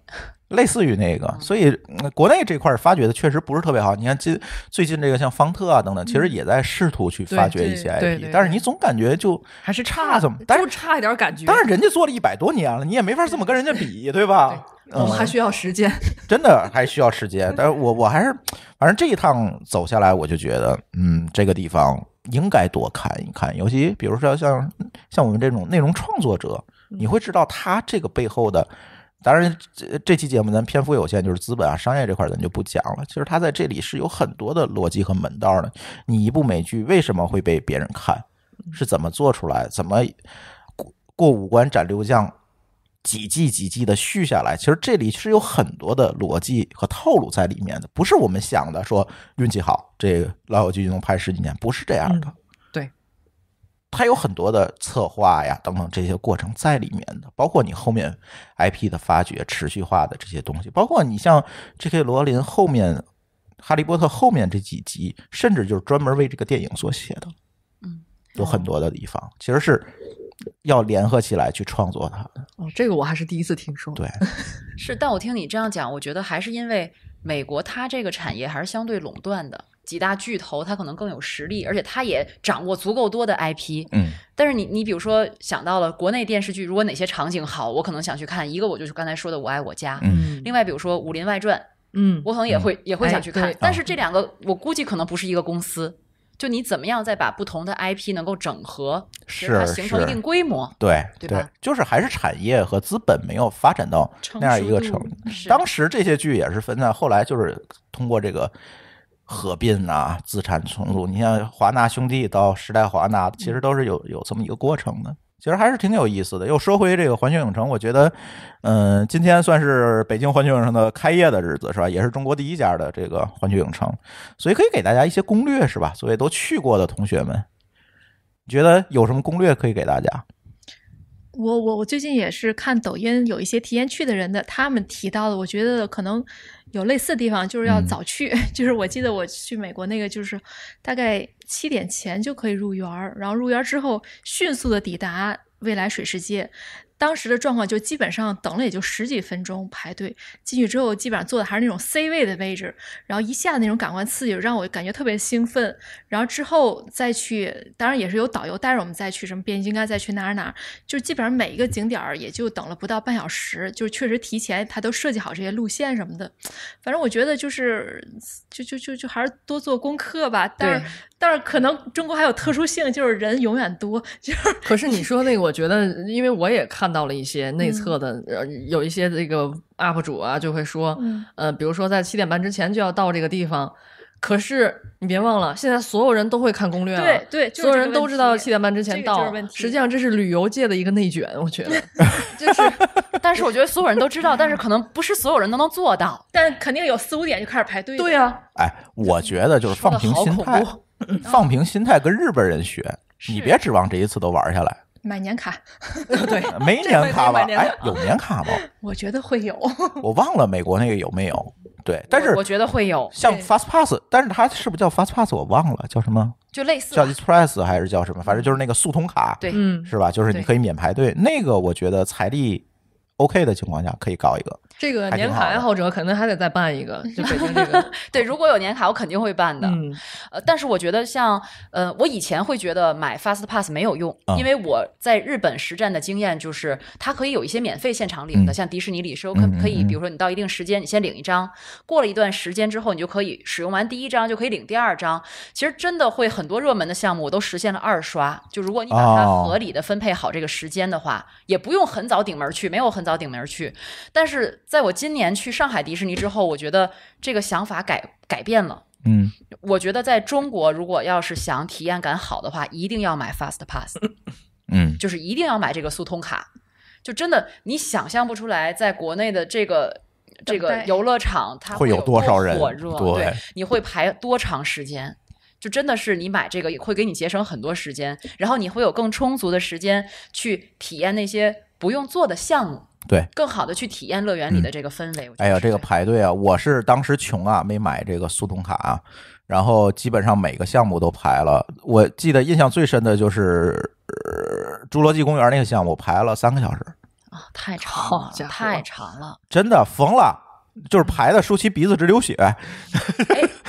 类似于那个。所以国内这块发掘的确实不是特别好。你看，最最近这个像方特啊等等，其实也在试图去发掘一些 IP，但是你总感觉就还是差，怎么但就差一点感觉？但是人家做了一百多年了，你也没法这么跟人家比，对吧？我们还需要时间，真的还需要时间。但是我我还是，反正这一趟走下来，我就觉得，嗯，这个地方。应该多看一看，尤其比如说像像我们这种内容创作者，你会知道他这个背后的。当然，这这期节目咱篇幅有限，就是资本啊、商业这块咱就不讲了。其实他在这里是有很多的逻辑和门道的。你一部美剧为什么会被别人看？是怎么做出来？怎么过过五关斩六将？几季几季的续下来，其实这里是有很多的逻辑和套路在里面的，不是我们想的说运气好，这老友记就能拍十几年，不是这样的。对，它有很多的策划呀等等这些过程在里面的，包括你后面 IP 的发掘、持续化的这些东西，包括你像 J.K. 罗琳后面《哈利波特》后面这几集，甚至就是专门为这个电影所写的，嗯，有很多的地方其实是。要联合起来去创作它，这个我还是第一次听说。对，是，但我听你这样讲，我觉得还是因为美国它这个产业还是相对垄断的，几大巨头它可能更有实力，而且它也掌握足够多的 IP。嗯。但是你你比如说想到了国内电视剧，如果哪些场景好，我可能想去看。一个，我就是刚才说的《我爱我家》。嗯。另外，比如说《武林外传》，嗯，我可能也会也会想去看。但是这两个，我估计可能不是一个公司。就你怎么样再把不同的 IP 能够整合，是形成一定规模，对对吧？就是还是产业和资本没有发展到那样一个程。当时这些剧也是分散，后来就是通过这个合并啊、资产重组。你像华纳兄弟到时代华纳，其实都是有有这么一个过程的。其实还是挺有意思的。又说回这个环球影城，我觉得，嗯，今天算是北京环球影城的开业的日子，是吧？也是中国第一家的这个环球影城，所以可以给大家一些攻略，是吧？所以都去过的同学们，觉得有什么攻略可以给大家？我我我最近也是看抖音，有一些提前去的人的，他们提到的，我觉得可能有类似的地方，就是要早去。就是我记得我去美国那个，就是大概七点前就可以入园然后入园之后迅速的抵达未来水世界。当时的状况就基本上等了也就十几分钟排队进去之后基本上坐的还是那种 C 位的位置，然后一下那种感官刺激让我感觉特别兴奋，然后之后再去当然也是有导游带着我们再去什么边应该再去哪儿哪儿，就基本上每一个景点儿也就等了不到半小时，就是确实提前他都设计好这些路线什么的，反正我觉得就是就就就就还是多做功课吧，但是但是可能中国还有特殊性，就是人永远多，就是可是你说那个我觉得因为我也看。看到了一些内测的，有一些这个 UP 主啊，就会说，呃，比如说在七点半之前就要到这个地方。可是你别忘了，现在所有人都会看攻略了，对对，所有人都知道七点半之前到。实际上这是旅游界的一个内卷，我觉得。就是，但是我觉得所有人都知道，但是可能不是所有人都能做到。但肯定有四五点就开始排队对呀，哎，我觉得就是放平心态，放平心态，跟日本人学，你别指望这一次都玩下来。买年卡，对，没年卡吧？哎，有年卡吗？我觉得会有。我忘了美国那个有没有？对，但是我觉得会有。像 Fast Pass，但是它是不是叫 Fast Pass？我忘了叫什么，就类似叫 Express 还是叫什么？反正就是那个速通卡，对，是吧？就是你可以免排队。那个我觉得财力 OK 的情况下可以搞一个。这个年卡爱好者肯定还得再办一个，就北京这个。对，如果有年卡，我肯定会办的。呃，但是我觉得像呃，我以前会觉得买 fast pass 没有用，因为我在日本实战的经验就是，它可以有一些免费现场领的，像迪士尼里是有可可以，比如说你到一定时间，你先领一张，过了一段时间之后，你就可以使用完第一张，就可以领第二张。其实真的会很多热门的项目，我都实现了二刷。就如果你把它合理的分配好这个时间的话，也不用很早顶门去，没有很早顶门去，但是。在我今年去上海迪士尼之后，我觉得这个想法改改变了。嗯，我觉得在中国，如果要是想体验感好的话，一定要买 fast pass。嗯，就是一定要买这个速通卡。就真的，你想象不出来，在国内的这个这个游乐场，它会有多少人火热？对，你会排多长时间？就真的是，你买这个也会给你节省很多时间，然后你会有更充足的时间去体验那些不用做的项目。对，更好的去体验乐园里的这个氛围。哎呀，这个排队啊，我是当时穷啊，没买这个速通卡，然后基本上每个项目都排了。我记得印象最深的就是侏罗纪公园那个项目，排了三个小时。啊，太长了，太长了！真的疯了，就是排的舒淇鼻子直流血。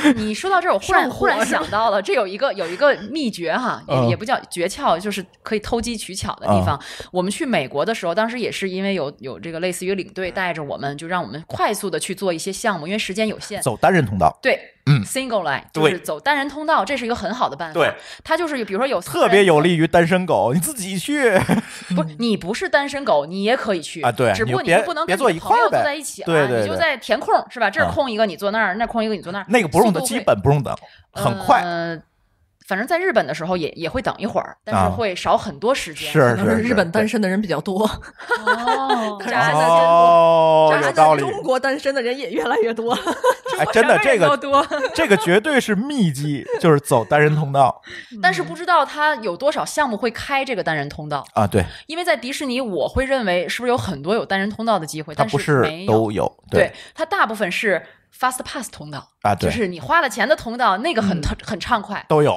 你说到这儿，我忽然忽然想到了，这有一个有一个秘诀哈，也也不叫诀窍，就是可以偷机取巧的地方。我们去美国的时候，当时也是因为有有这个类似于领队带着我们，就让我们快速的去做一些项目，因为时间有限，走单人通道。对。嗯，single line，就是走单人通道，这是一个很好的办法。对，它就是，比如说有特别有利于单身狗，你自己去。不，你不是单身狗，你也可以去啊。对，只不过你就不能别坐一块在一起啊，你就在填空是吧？这儿空一个你坐那儿，那儿空一个你坐那儿。那个不用，基本不用等，很快。反正，在日本的时候也也会等一会儿，但是会少很多时间。是是，日本单身的人比较多。哦，扎扎在监督，扎扎在中国单身的人也越来越多。哎，真的，这个这个绝对是秘籍，就是走单人通道。但是不知道他有多少项目会开这个单人通道啊？对，因为在迪士尼，我会认为是不是有很多有单人通道的机会？他不是都有，对，他大部分是。Fast Pass 通道啊，就是你花了钱的通道，那个很很畅快，都有。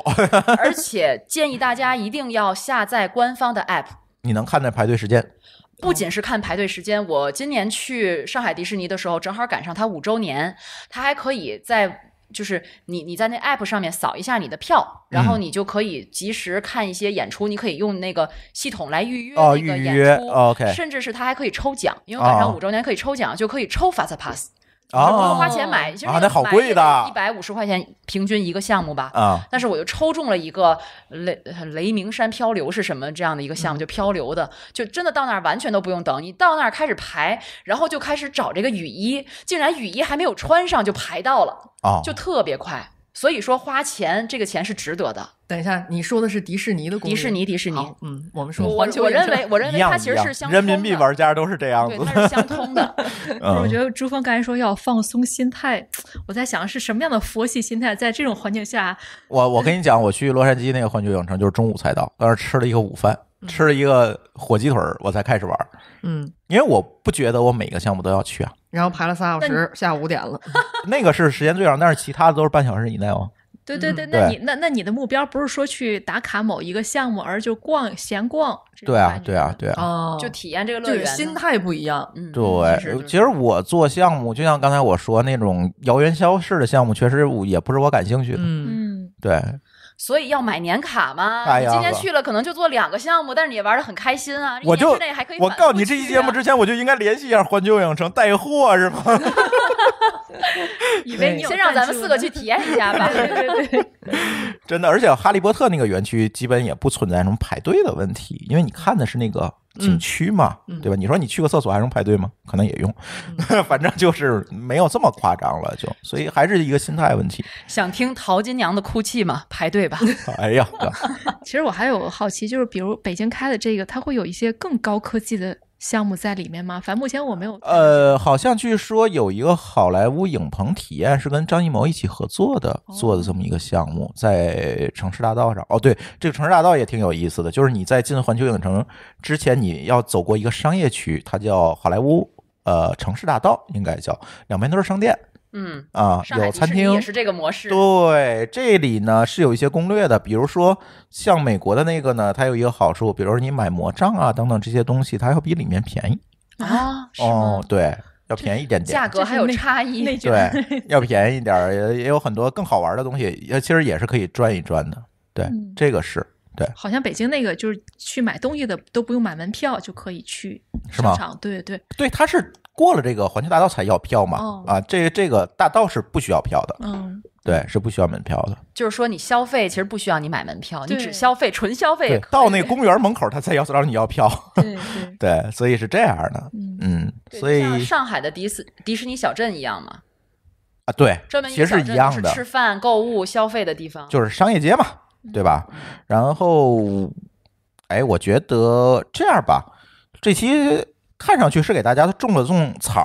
而且建议大家一定要下载官方的 app。你能看那排队时间。不仅是看排队时间，我今年去上海迪士尼的时候，正好赶上它五周年，它还可以在就是你你在那 app 上面扫一下你的票，然后你就可以及时看一些演出。你可以用那个系统来预约那个演出，OK。甚至是它还可以抽奖，因为赶上五周年可以抽奖，就可以抽 Fast Pass。啊，花钱买，其实的好贵的，一百五十块钱平均一个项目吧。啊，但是我又抽中了一个雷雷鸣山漂流，是什么这样的一个项目？就漂流的，就真的到那儿完全都不用等，你到那儿开始排，然后就开始找这个雨衣，竟然雨衣还没有穿上就排到了，啊，就特别快。所以说花钱，这个钱是值得的。等一下，你说的是迪士尼的迪士尼迪士尼，嗯，我们说，我我认为我认为它其实是相通的。人民币玩家都是这样子，它是相通的。我觉得朱峰刚才说要放松心态，我在想是什么样的佛系心态，在这种环境下。我我跟你讲，我去洛杉矶那个环球影城，就是中午才到，当时吃了一个午饭。吃了一个火鸡腿儿，我才开始玩。嗯，因为我不觉得我每个项目都要去啊。然后排了三小时，下午五点了。那个是时间最长，但是其他的都是半小时以内哦。对对对，那你那那你的目标不是说去打卡某一个项目，而就逛闲逛。对啊，对啊，对啊。哦，就体验这个乐园。心态不一样。对，其实我做项目，就像刚才我说那种遥远消逝的项目，确实我也不是我感兴趣的。嗯，对。所以要买年卡吗？呀，今天去了，可能就做两个项目，但是你也玩的很开心啊。我就我告诉你，这期节目之前我就应该联系一下环球影城带货是吗？以为你先让咱们四个去体验一下吧。对对对，真的，而且哈利波特那个园区基本也不存在什么排队的问题，因为你看的是那个。景区嘛，对吧？你说你去个厕所还用排队吗？可能也用，反正就是没有这么夸张了，就所以还是一个心态问题。想听陶金娘的哭泣吗？排队吧。哎呀，其实我还有好奇，就是比如北京开的这个，它会有一些更高科技的。项目在里面吗？反正目前我没有。呃，好像据说有一个好莱坞影棚体验是跟张艺谋一起合作的，做的这么一个项目，在城市大道上。哦，对，这个城市大道也挺有意思的，就是你在进环球影城之前，你要走过一个商业区，它叫好莱坞，呃，城市大道应该叫，两边都是商店。嗯啊，有餐厅也是这个模式。对，这里呢是有一些攻略的，比如说像美国的那个呢，它有一个好处，比如说你买魔杖啊等等这些东西，它要比里面便宜啊。哦，对，要便宜一点点，价格还有差异。对，要便宜一点也也有很多更好玩的东西，也其实也是可以转一转的。对，这个是对。好像北京那个就是去买东西的都不用买门票就可以去商场。对对对，对，它是。过了这个环球大道才要票嘛？啊，这这个大道是不需要票的。嗯，对，是不需要门票的。就是说，你消费其实不需要你买门票，你只消费，纯消费。到那公园门口，他才要找你要票。对对 对，所以是这样的。嗯，所以像上海的迪斯迪士尼小镇一样嘛。啊，对，其实是一样的，吃饭、购物、消费的地方就是商业街嘛，对吧？然后，哎，我觉得这样吧，这期。看上去是给大家种了种草，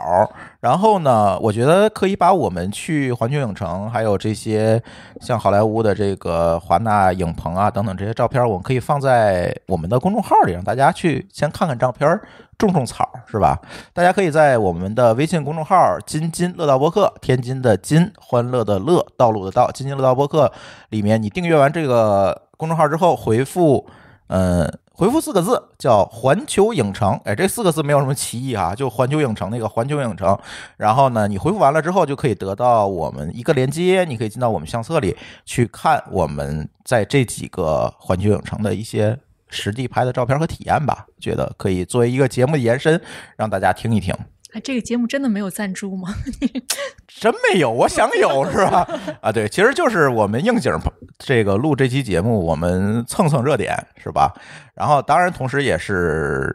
然后呢，我觉得可以把我们去环球影城，还有这些像好莱坞的这个华纳影棚啊等等这些照片，我们可以放在我们的公众号里，让大家去先看看照片，种种草，是吧？大家可以在我们的微信公众号“津津乐道播客”（天津的津，欢乐的乐，道路的道）“津津乐道播客”里面，你订阅完这个公众号之后，回复“嗯”。回复四个字叫“环球影城”，哎，这四个字没有什么歧义啊，就环球影城那个环球影城。然后呢，你回复完了之后，就可以得到我们一个链接，你可以进到我们相册里去看我们在这几个环球影城的一些实地拍的照片和体验吧。觉得可以作为一个节目的延伸，让大家听一听。啊，这个节目真的没有赞助吗？真没有，我想有 是吧？啊，对，其实就是我们应景。这个录这期节目，我们蹭蹭热点是吧？然后当然，同时也是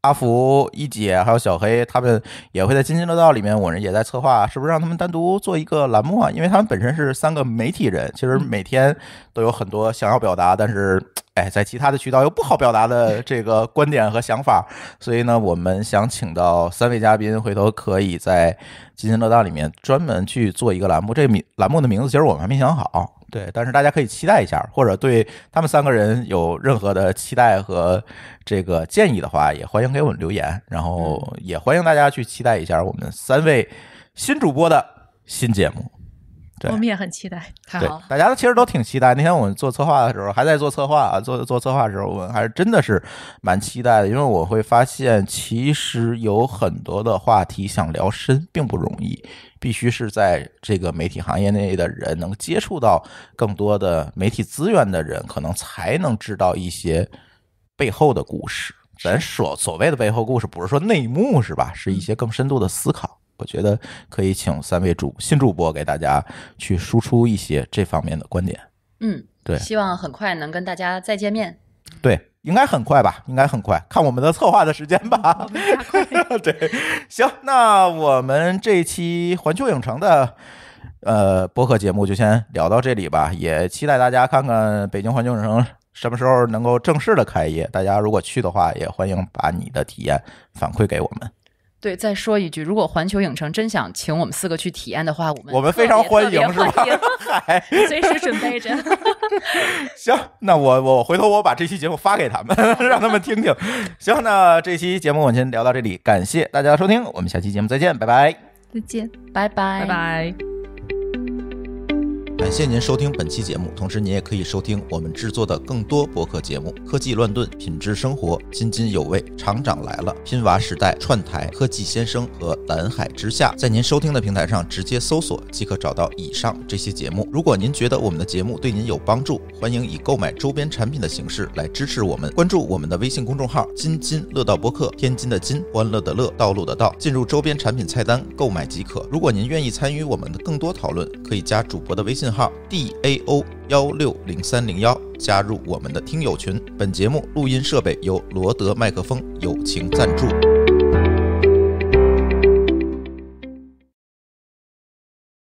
阿福、一姐还有小黑他们也会在《津津乐道》里面，我们也在策划，是不是让他们单独做一个栏目？啊？因为他们本身是三个媒体人，其实每天都有很多想要表达，但是哎，在其他的渠道又不好表达的这个观点和想法，所以呢，我们想请到三位嘉宾，回头可以在《津津乐道》里面专门去做一个栏目。这名栏目的名字，其实我们还没想好。对，但是大家可以期待一下，或者对他们三个人有任何的期待和这个建议的话，也欢迎给我们留言，然后也欢迎大家去期待一下我们三位新主播的新节目。我们也很期待，太好了！大家都其实都挺期待。那天我们做策划的时候，还在做策划啊，做做策划的时候，我们还是真的是蛮期待的。因为我会发现，其实有很多的话题想聊深，并不容易。必须是在这个媒体行业内的人，能接触到更多的媒体资源的人，可能才能知道一些背后的故事。咱所所谓的背后故事，不是说内幕是吧？是一些更深度的思考。我觉得可以请三位主新主播给大家去输出一些这方面的观点。嗯，对，希望很快能跟大家再见面。对，应该很快吧？应该很快，看我们的策划的时间吧。对，行，那我们这一期环球影城的呃播客节目就先聊到这里吧。也期待大家看看北京环球影城什么时候能够正式的开业。大家如果去的话，也欢迎把你的体验反馈给我们。对，再说一句，如果环球影城真想请我们四个去体验的话，我们我们非常欢迎，是吧？随时准备着。行，那我我回头我把这期节目发给他们，让他们听听。行，那这期节目我们先聊到这里，感谢大家的收听，我们下期节目再见，拜拜。再见，拜拜，拜拜。感谢您收听本期节目，同时您也可以收听我们制作的更多博客节目：科技乱炖、品质生活、津津有味、厂长来了、拼娃时代、串台、科技先生和蓝海之下。在您收听的平台上直接搜索即可找到以上这些节目。如果您觉得我们的节目对您有帮助，欢迎以购买周边产品的形式来支持我们。关注我们的微信公众号“津津乐道播客”，天津的津，欢乐的乐，道路的道，进入周边产品菜单购买即可。如果您愿意参与我们的更多讨论，可以加主播的微信。号 DAO 幺六零三零幺，加入我们的听友群。本节目录音设备由罗德麦克风友情赞助。